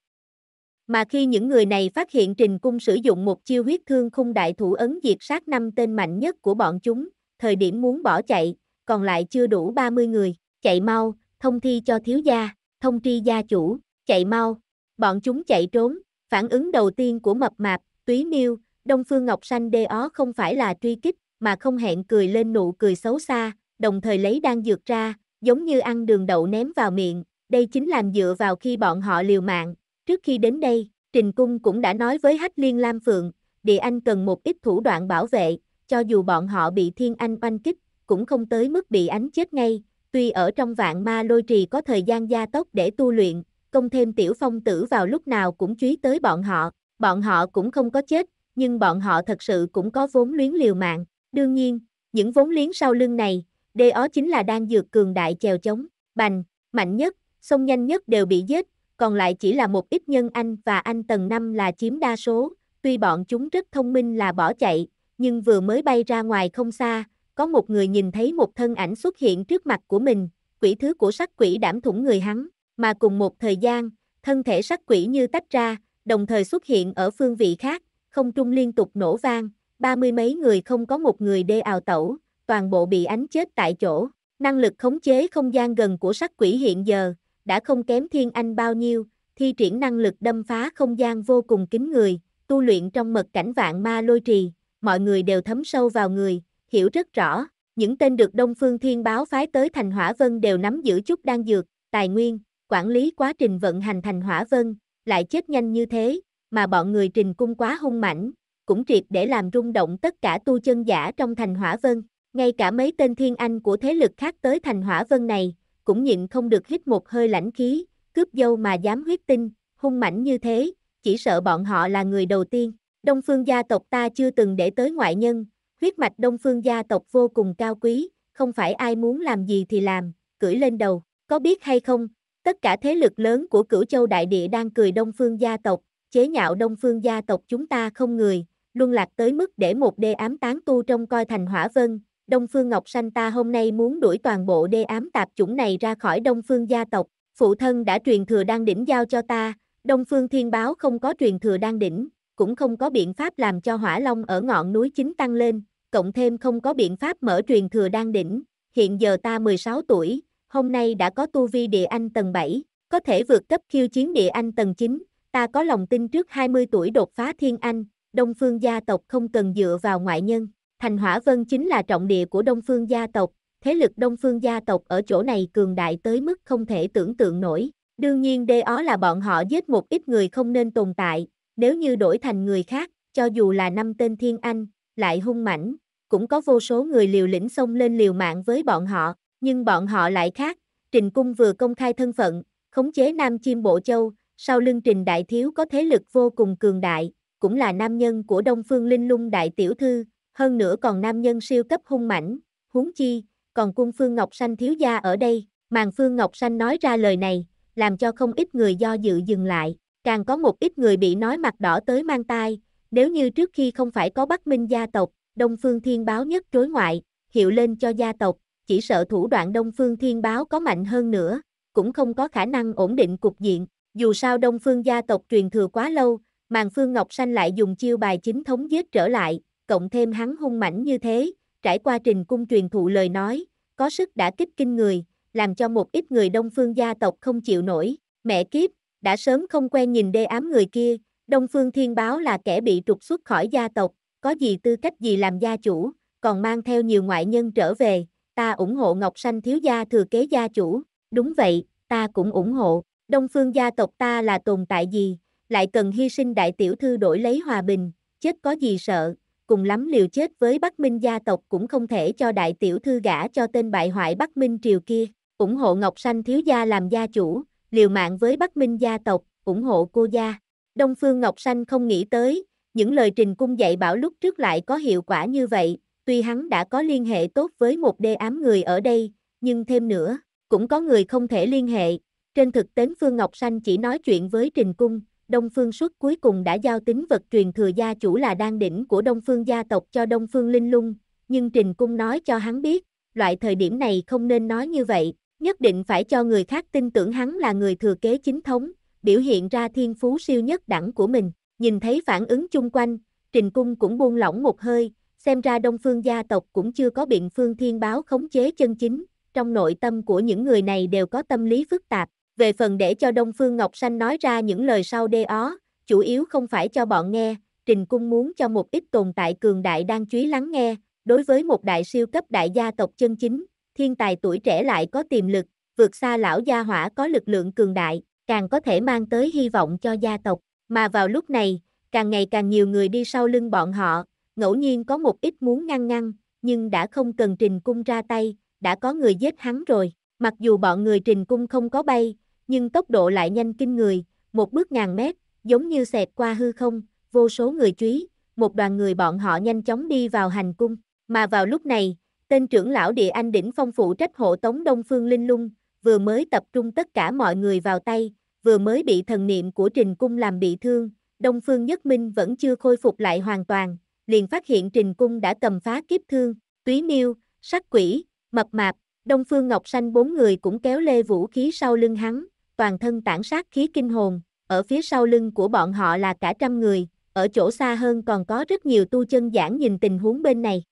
A: Mà khi những người này phát hiện Trình Cung sử dụng một chiêu huyết thương khung đại thủ ấn diệt sát năm tên mạnh nhất của bọn chúng, thời điểm muốn bỏ chạy, còn lại chưa đủ 30 người, chạy mau, thông thi cho thiếu gia, thông tri gia chủ, chạy mau, bọn chúng chạy trốn, phản ứng đầu tiên của mập mạp, túy miêu, Đông Phương Ngọc Xanh đê ó không phải là truy kích, mà không hẹn cười lên nụ cười xấu xa, đồng thời lấy đan dược ra, giống như ăn đường đậu ném vào miệng, đây chính làm dựa vào khi bọn họ liều mạng. Trước khi đến đây, Trình Cung cũng đã nói với Hách Liên Lam Phượng, địa anh cần một ít thủ đoạn bảo vệ, cho dù bọn họ bị thiên anh oanh kích, cũng không tới mức bị ánh chết ngay, tuy ở trong vạn ma lôi trì có thời gian gia tốc để tu luyện, công thêm tiểu phong tử vào lúc nào cũng chú ý tới bọn họ, bọn họ cũng không có chết, nhưng bọn họ thật sự cũng có vốn luyến liều mạng, đương nhiên, những vốn liếng sau lưng này, DO chính là đan dược cường đại chèo chống, bành, mạnh nhất, sông nhanh nhất đều bị giết, còn lại chỉ là một ít nhân anh và anh tầng 5 là chiếm đa số, tuy bọn chúng rất thông minh là bỏ chạy, nhưng vừa mới bay ra ngoài không xa, có một người nhìn thấy một thân ảnh xuất hiện trước mặt của mình, quỷ thứ của sắc quỷ đảm thủng người hắn, mà cùng một thời gian, thân thể sắc quỷ như tách ra, đồng thời xuất hiện ở phương vị khác, không trung liên tục nổ vang, ba mươi mấy người không có một người đê ào tẩu, toàn bộ bị ánh chết tại chỗ. Năng lực khống chế không gian gần của sắc quỷ hiện giờ, đã không kém thiên anh bao nhiêu, thi triển năng lực đâm phá không gian vô cùng kín người, tu luyện trong mật cảnh vạn ma lôi trì, mọi người đều thấm sâu vào người, hiểu rất rõ, những tên được Đông Phương Thiên báo phái tới Thành Hỏa Vân đều nắm giữ chút đan dược, tài nguyên, quản lý quá trình vận hành Thành Hỏa Vân, lại chết nhanh như thế, mà bọn người trình cung quá hung mảnh, cũng triệt để làm rung động tất cả tu chân giả trong Thành Hỏa Vân. Ngay cả mấy tên thiên anh của thế lực khác tới thành hỏa vân này, cũng nhịn không được hít một hơi lãnh khí, cướp dâu mà dám huyết tinh, hung mảnh như thế, chỉ sợ bọn họ là người đầu tiên. Đông phương gia tộc ta chưa từng để tới ngoại nhân, huyết mạch đông phương gia tộc vô cùng cao quý, không phải ai muốn làm gì thì làm, cưỡi lên đầu, có biết hay không, tất cả thế lực lớn của cửu châu đại địa đang cười đông phương gia tộc, chế nhạo đông phương gia tộc chúng ta không người, luân lạc tới mức để một đê ám tán tu trong coi thành hỏa vân, Đông Phương Ngọc Sanh ta hôm nay muốn đuổi toàn bộ đê ám tạp chủng này ra khỏi Đông Phương gia tộc, phụ thân đã truyền thừa đan đỉnh giao cho ta, Đông Phương Thiên Báo không có truyền thừa đan đỉnh, cũng không có biện pháp làm cho hỏa long ở ngọn núi chính tăng lên, cộng thêm không có biện pháp mở truyền thừa đan đỉnh, hiện giờ ta 16 tuổi, hôm nay đã có tu vi địa anh tầng 7, có thể vượt cấp khiêu chiến địa anh tầng 9, ta có lòng tin trước 20 tuổi đột phá thiên anh, Đông Phương gia tộc không cần dựa vào ngoại nhân. Thành Hỏa Vân chính là trọng địa của Đông Phương gia tộc, thế lực Đông Phương gia tộc ở chỗ này cường đại tới mức không thể tưởng tượng nổi. Đương nhiên đê ó là bọn họ giết một ít người không nên tồn tại, nếu như đổi thành người khác, cho dù là năm tên thiên anh, lại hung mãnh, cũng có vô số người liều lĩnh xông lên liều mạng với bọn họ, nhưng bọn họ lại khác, Trình Cung vừa công khai thân phận, khống chế Nam Chim Bộ Châu, sau lưng Trình Đại Thiếu có thế lực vô cùng cường đại, cũng là nam nhân của Đông Phương Linh Lung Đại Tiểu Thư, hơn nữa còn nam nhân siêu cấp hung mảnh, huống chi, còn cung Phương Ngọc Xanh thiếu gia ở đây, màn Phương Ngọc Xanh nói ra lời này, làm cho không ít người do dự dừng lại, càng có một ít người bị nói mặt đỏ tới mang tai, nếu như trước khi không phải có Bắc Minh gia tộc, Đông Phương Thiên Báo nhất trối ngoại, hiệu lên cho gia tộc, chỉ sợ thủ đoạn Đông Phương Thiên Báo có mạnh hơn nữa, cũng không có khả năng ổn định cục diện, dù sao Đông Phương gia tộc truyền thừa quá lâu, màn Phương Ngọc Xanh lại dùng chiêu bài chính thống giết trở lại, cộng thêm hắn hung mảnh như thế, trải qua trình cung truyền thụ lời nói, có sức đã kích kinh người, làm cho một ít người đông phương gia tộc không chịu nổi, mẹ kiếp, đã sớm không quen nhìn đê ám người kia, đông phương thiên báo là kẻ bị trục xuất khỏi gia tộc, có gì tư cách gì làm gia chủ, còn mang theo nhiều ngoại nhân trở về, ta ủng hộ Ngọc Sanh thiếu gia thừa kế gia chủ, đúng vậy, ta cũng ủng hộ, đông phương gia tộc ta là tồn tại gì, lại cần hy sinh đại tiểu thư đổi lấy hòa bình, chết có gì sợ, cùng lắm liều chết với Bắc Minh gia tộc cũng không thể cho đại tiểu thư gả cho tên bại hoại Bắc Minh triều kia, ủng hộ Ngọc Sanh thiếu gia làm gia chủ, liều mạng với Bắc Minh gia tộc, ủng hộ cô gia. Đông Phương Ngọc Sanh không nghĩ tới, những lời Trình Cung dạy bảo lúc trước lại có hiệu quả như vậy, tuy hắn đã có liên hệ tốt với một đê ám người ở đây, nhưng thêm nữa, cũng có người không thể liên hệ. Trên thực tế Phương Ngọc Sanh chỉ nói chuyện với Trình Cung, Đông Phương Xuất cuối cùng đã giao tính vật truyền thừa gia chủ là đan đỉnh của Đông Phương gia tộc cho Đông Phương Linh Lung, nhưng Trình Cung nói cho hắn biết, loại thời điểm này không nên nói như vậy, nhất định phải cho người khác tin tưởng hắn là người thừa kế chính thống, biểu hiện ra thiên phú siêu nhất đẳng của mình. Nhìn thấy phản ứng chung quanh, Trình Cung cũng buông lỏng một hơi, xem ra Đông Phương gia tộc cũng chưa có biện phương thiên báo khống chế chân chính, trong nội tâm của những người này đều có tâm lý phức tạp, về phần để cho Đông Phương Ngọc Xanh nói ra những lời sau đê ó, chủ yếu không phải cho bọn nghe, Trình Cung muốn cho một ít tồn tại cường đại đang chú ý lắng nghe, đối với một đại siêu cấp đại gia tộc chân chính, thiên tài tuổi trẻ lại có tiềm lực, vượt xa lão gia hỏa có lực lượng cường đại, càng có thể mang tới hy vọng cho gia tộc. Mà vào lúc này, càng ngày càng nhiều người đi sau lưng bọn họ, ngẫu nhiên có một ít muốn ngăn ngăn, nhưng đã không cần Trình Cung ra tay, đã có người giết hắn rồi. Mặc dù bọn người Trình Cung không có bay, nhưng tốc độ lại nhanh kinh người, một bước ngàn mét, giống như xẹt qua hư không, vô số người chúy, một đoàn người bọn họ nhanh chóng đi vào hành cung, mà vào lúc này, tên trưởng lão địa anh đỉnh phong phụ trách hộ tống Đông Phương Linh Lung, vừa mới tập trung tất cả mọi người vào tay, vừa mới bị thần niệm của Trình Cung làm bị thương, Đông Phương Nhất Minh vẫn chưa khôi phục lại hoàn toàn, liền phát hiện Trình Cung đã cầm phá kiếp thương, túy miêu, sắc quỷ, mập mạp, Đông Phương Ngọc Xanh bốn người cũng kéo lê vũ khí sau lưng hắn, toàn thân tản sát khí kinh hồn, ở phía sau lưng của bọn họ là cả trăm người, ở chỗ xa hơn còn có rất nhiều tu chân giảng nhìn tình huống bên này.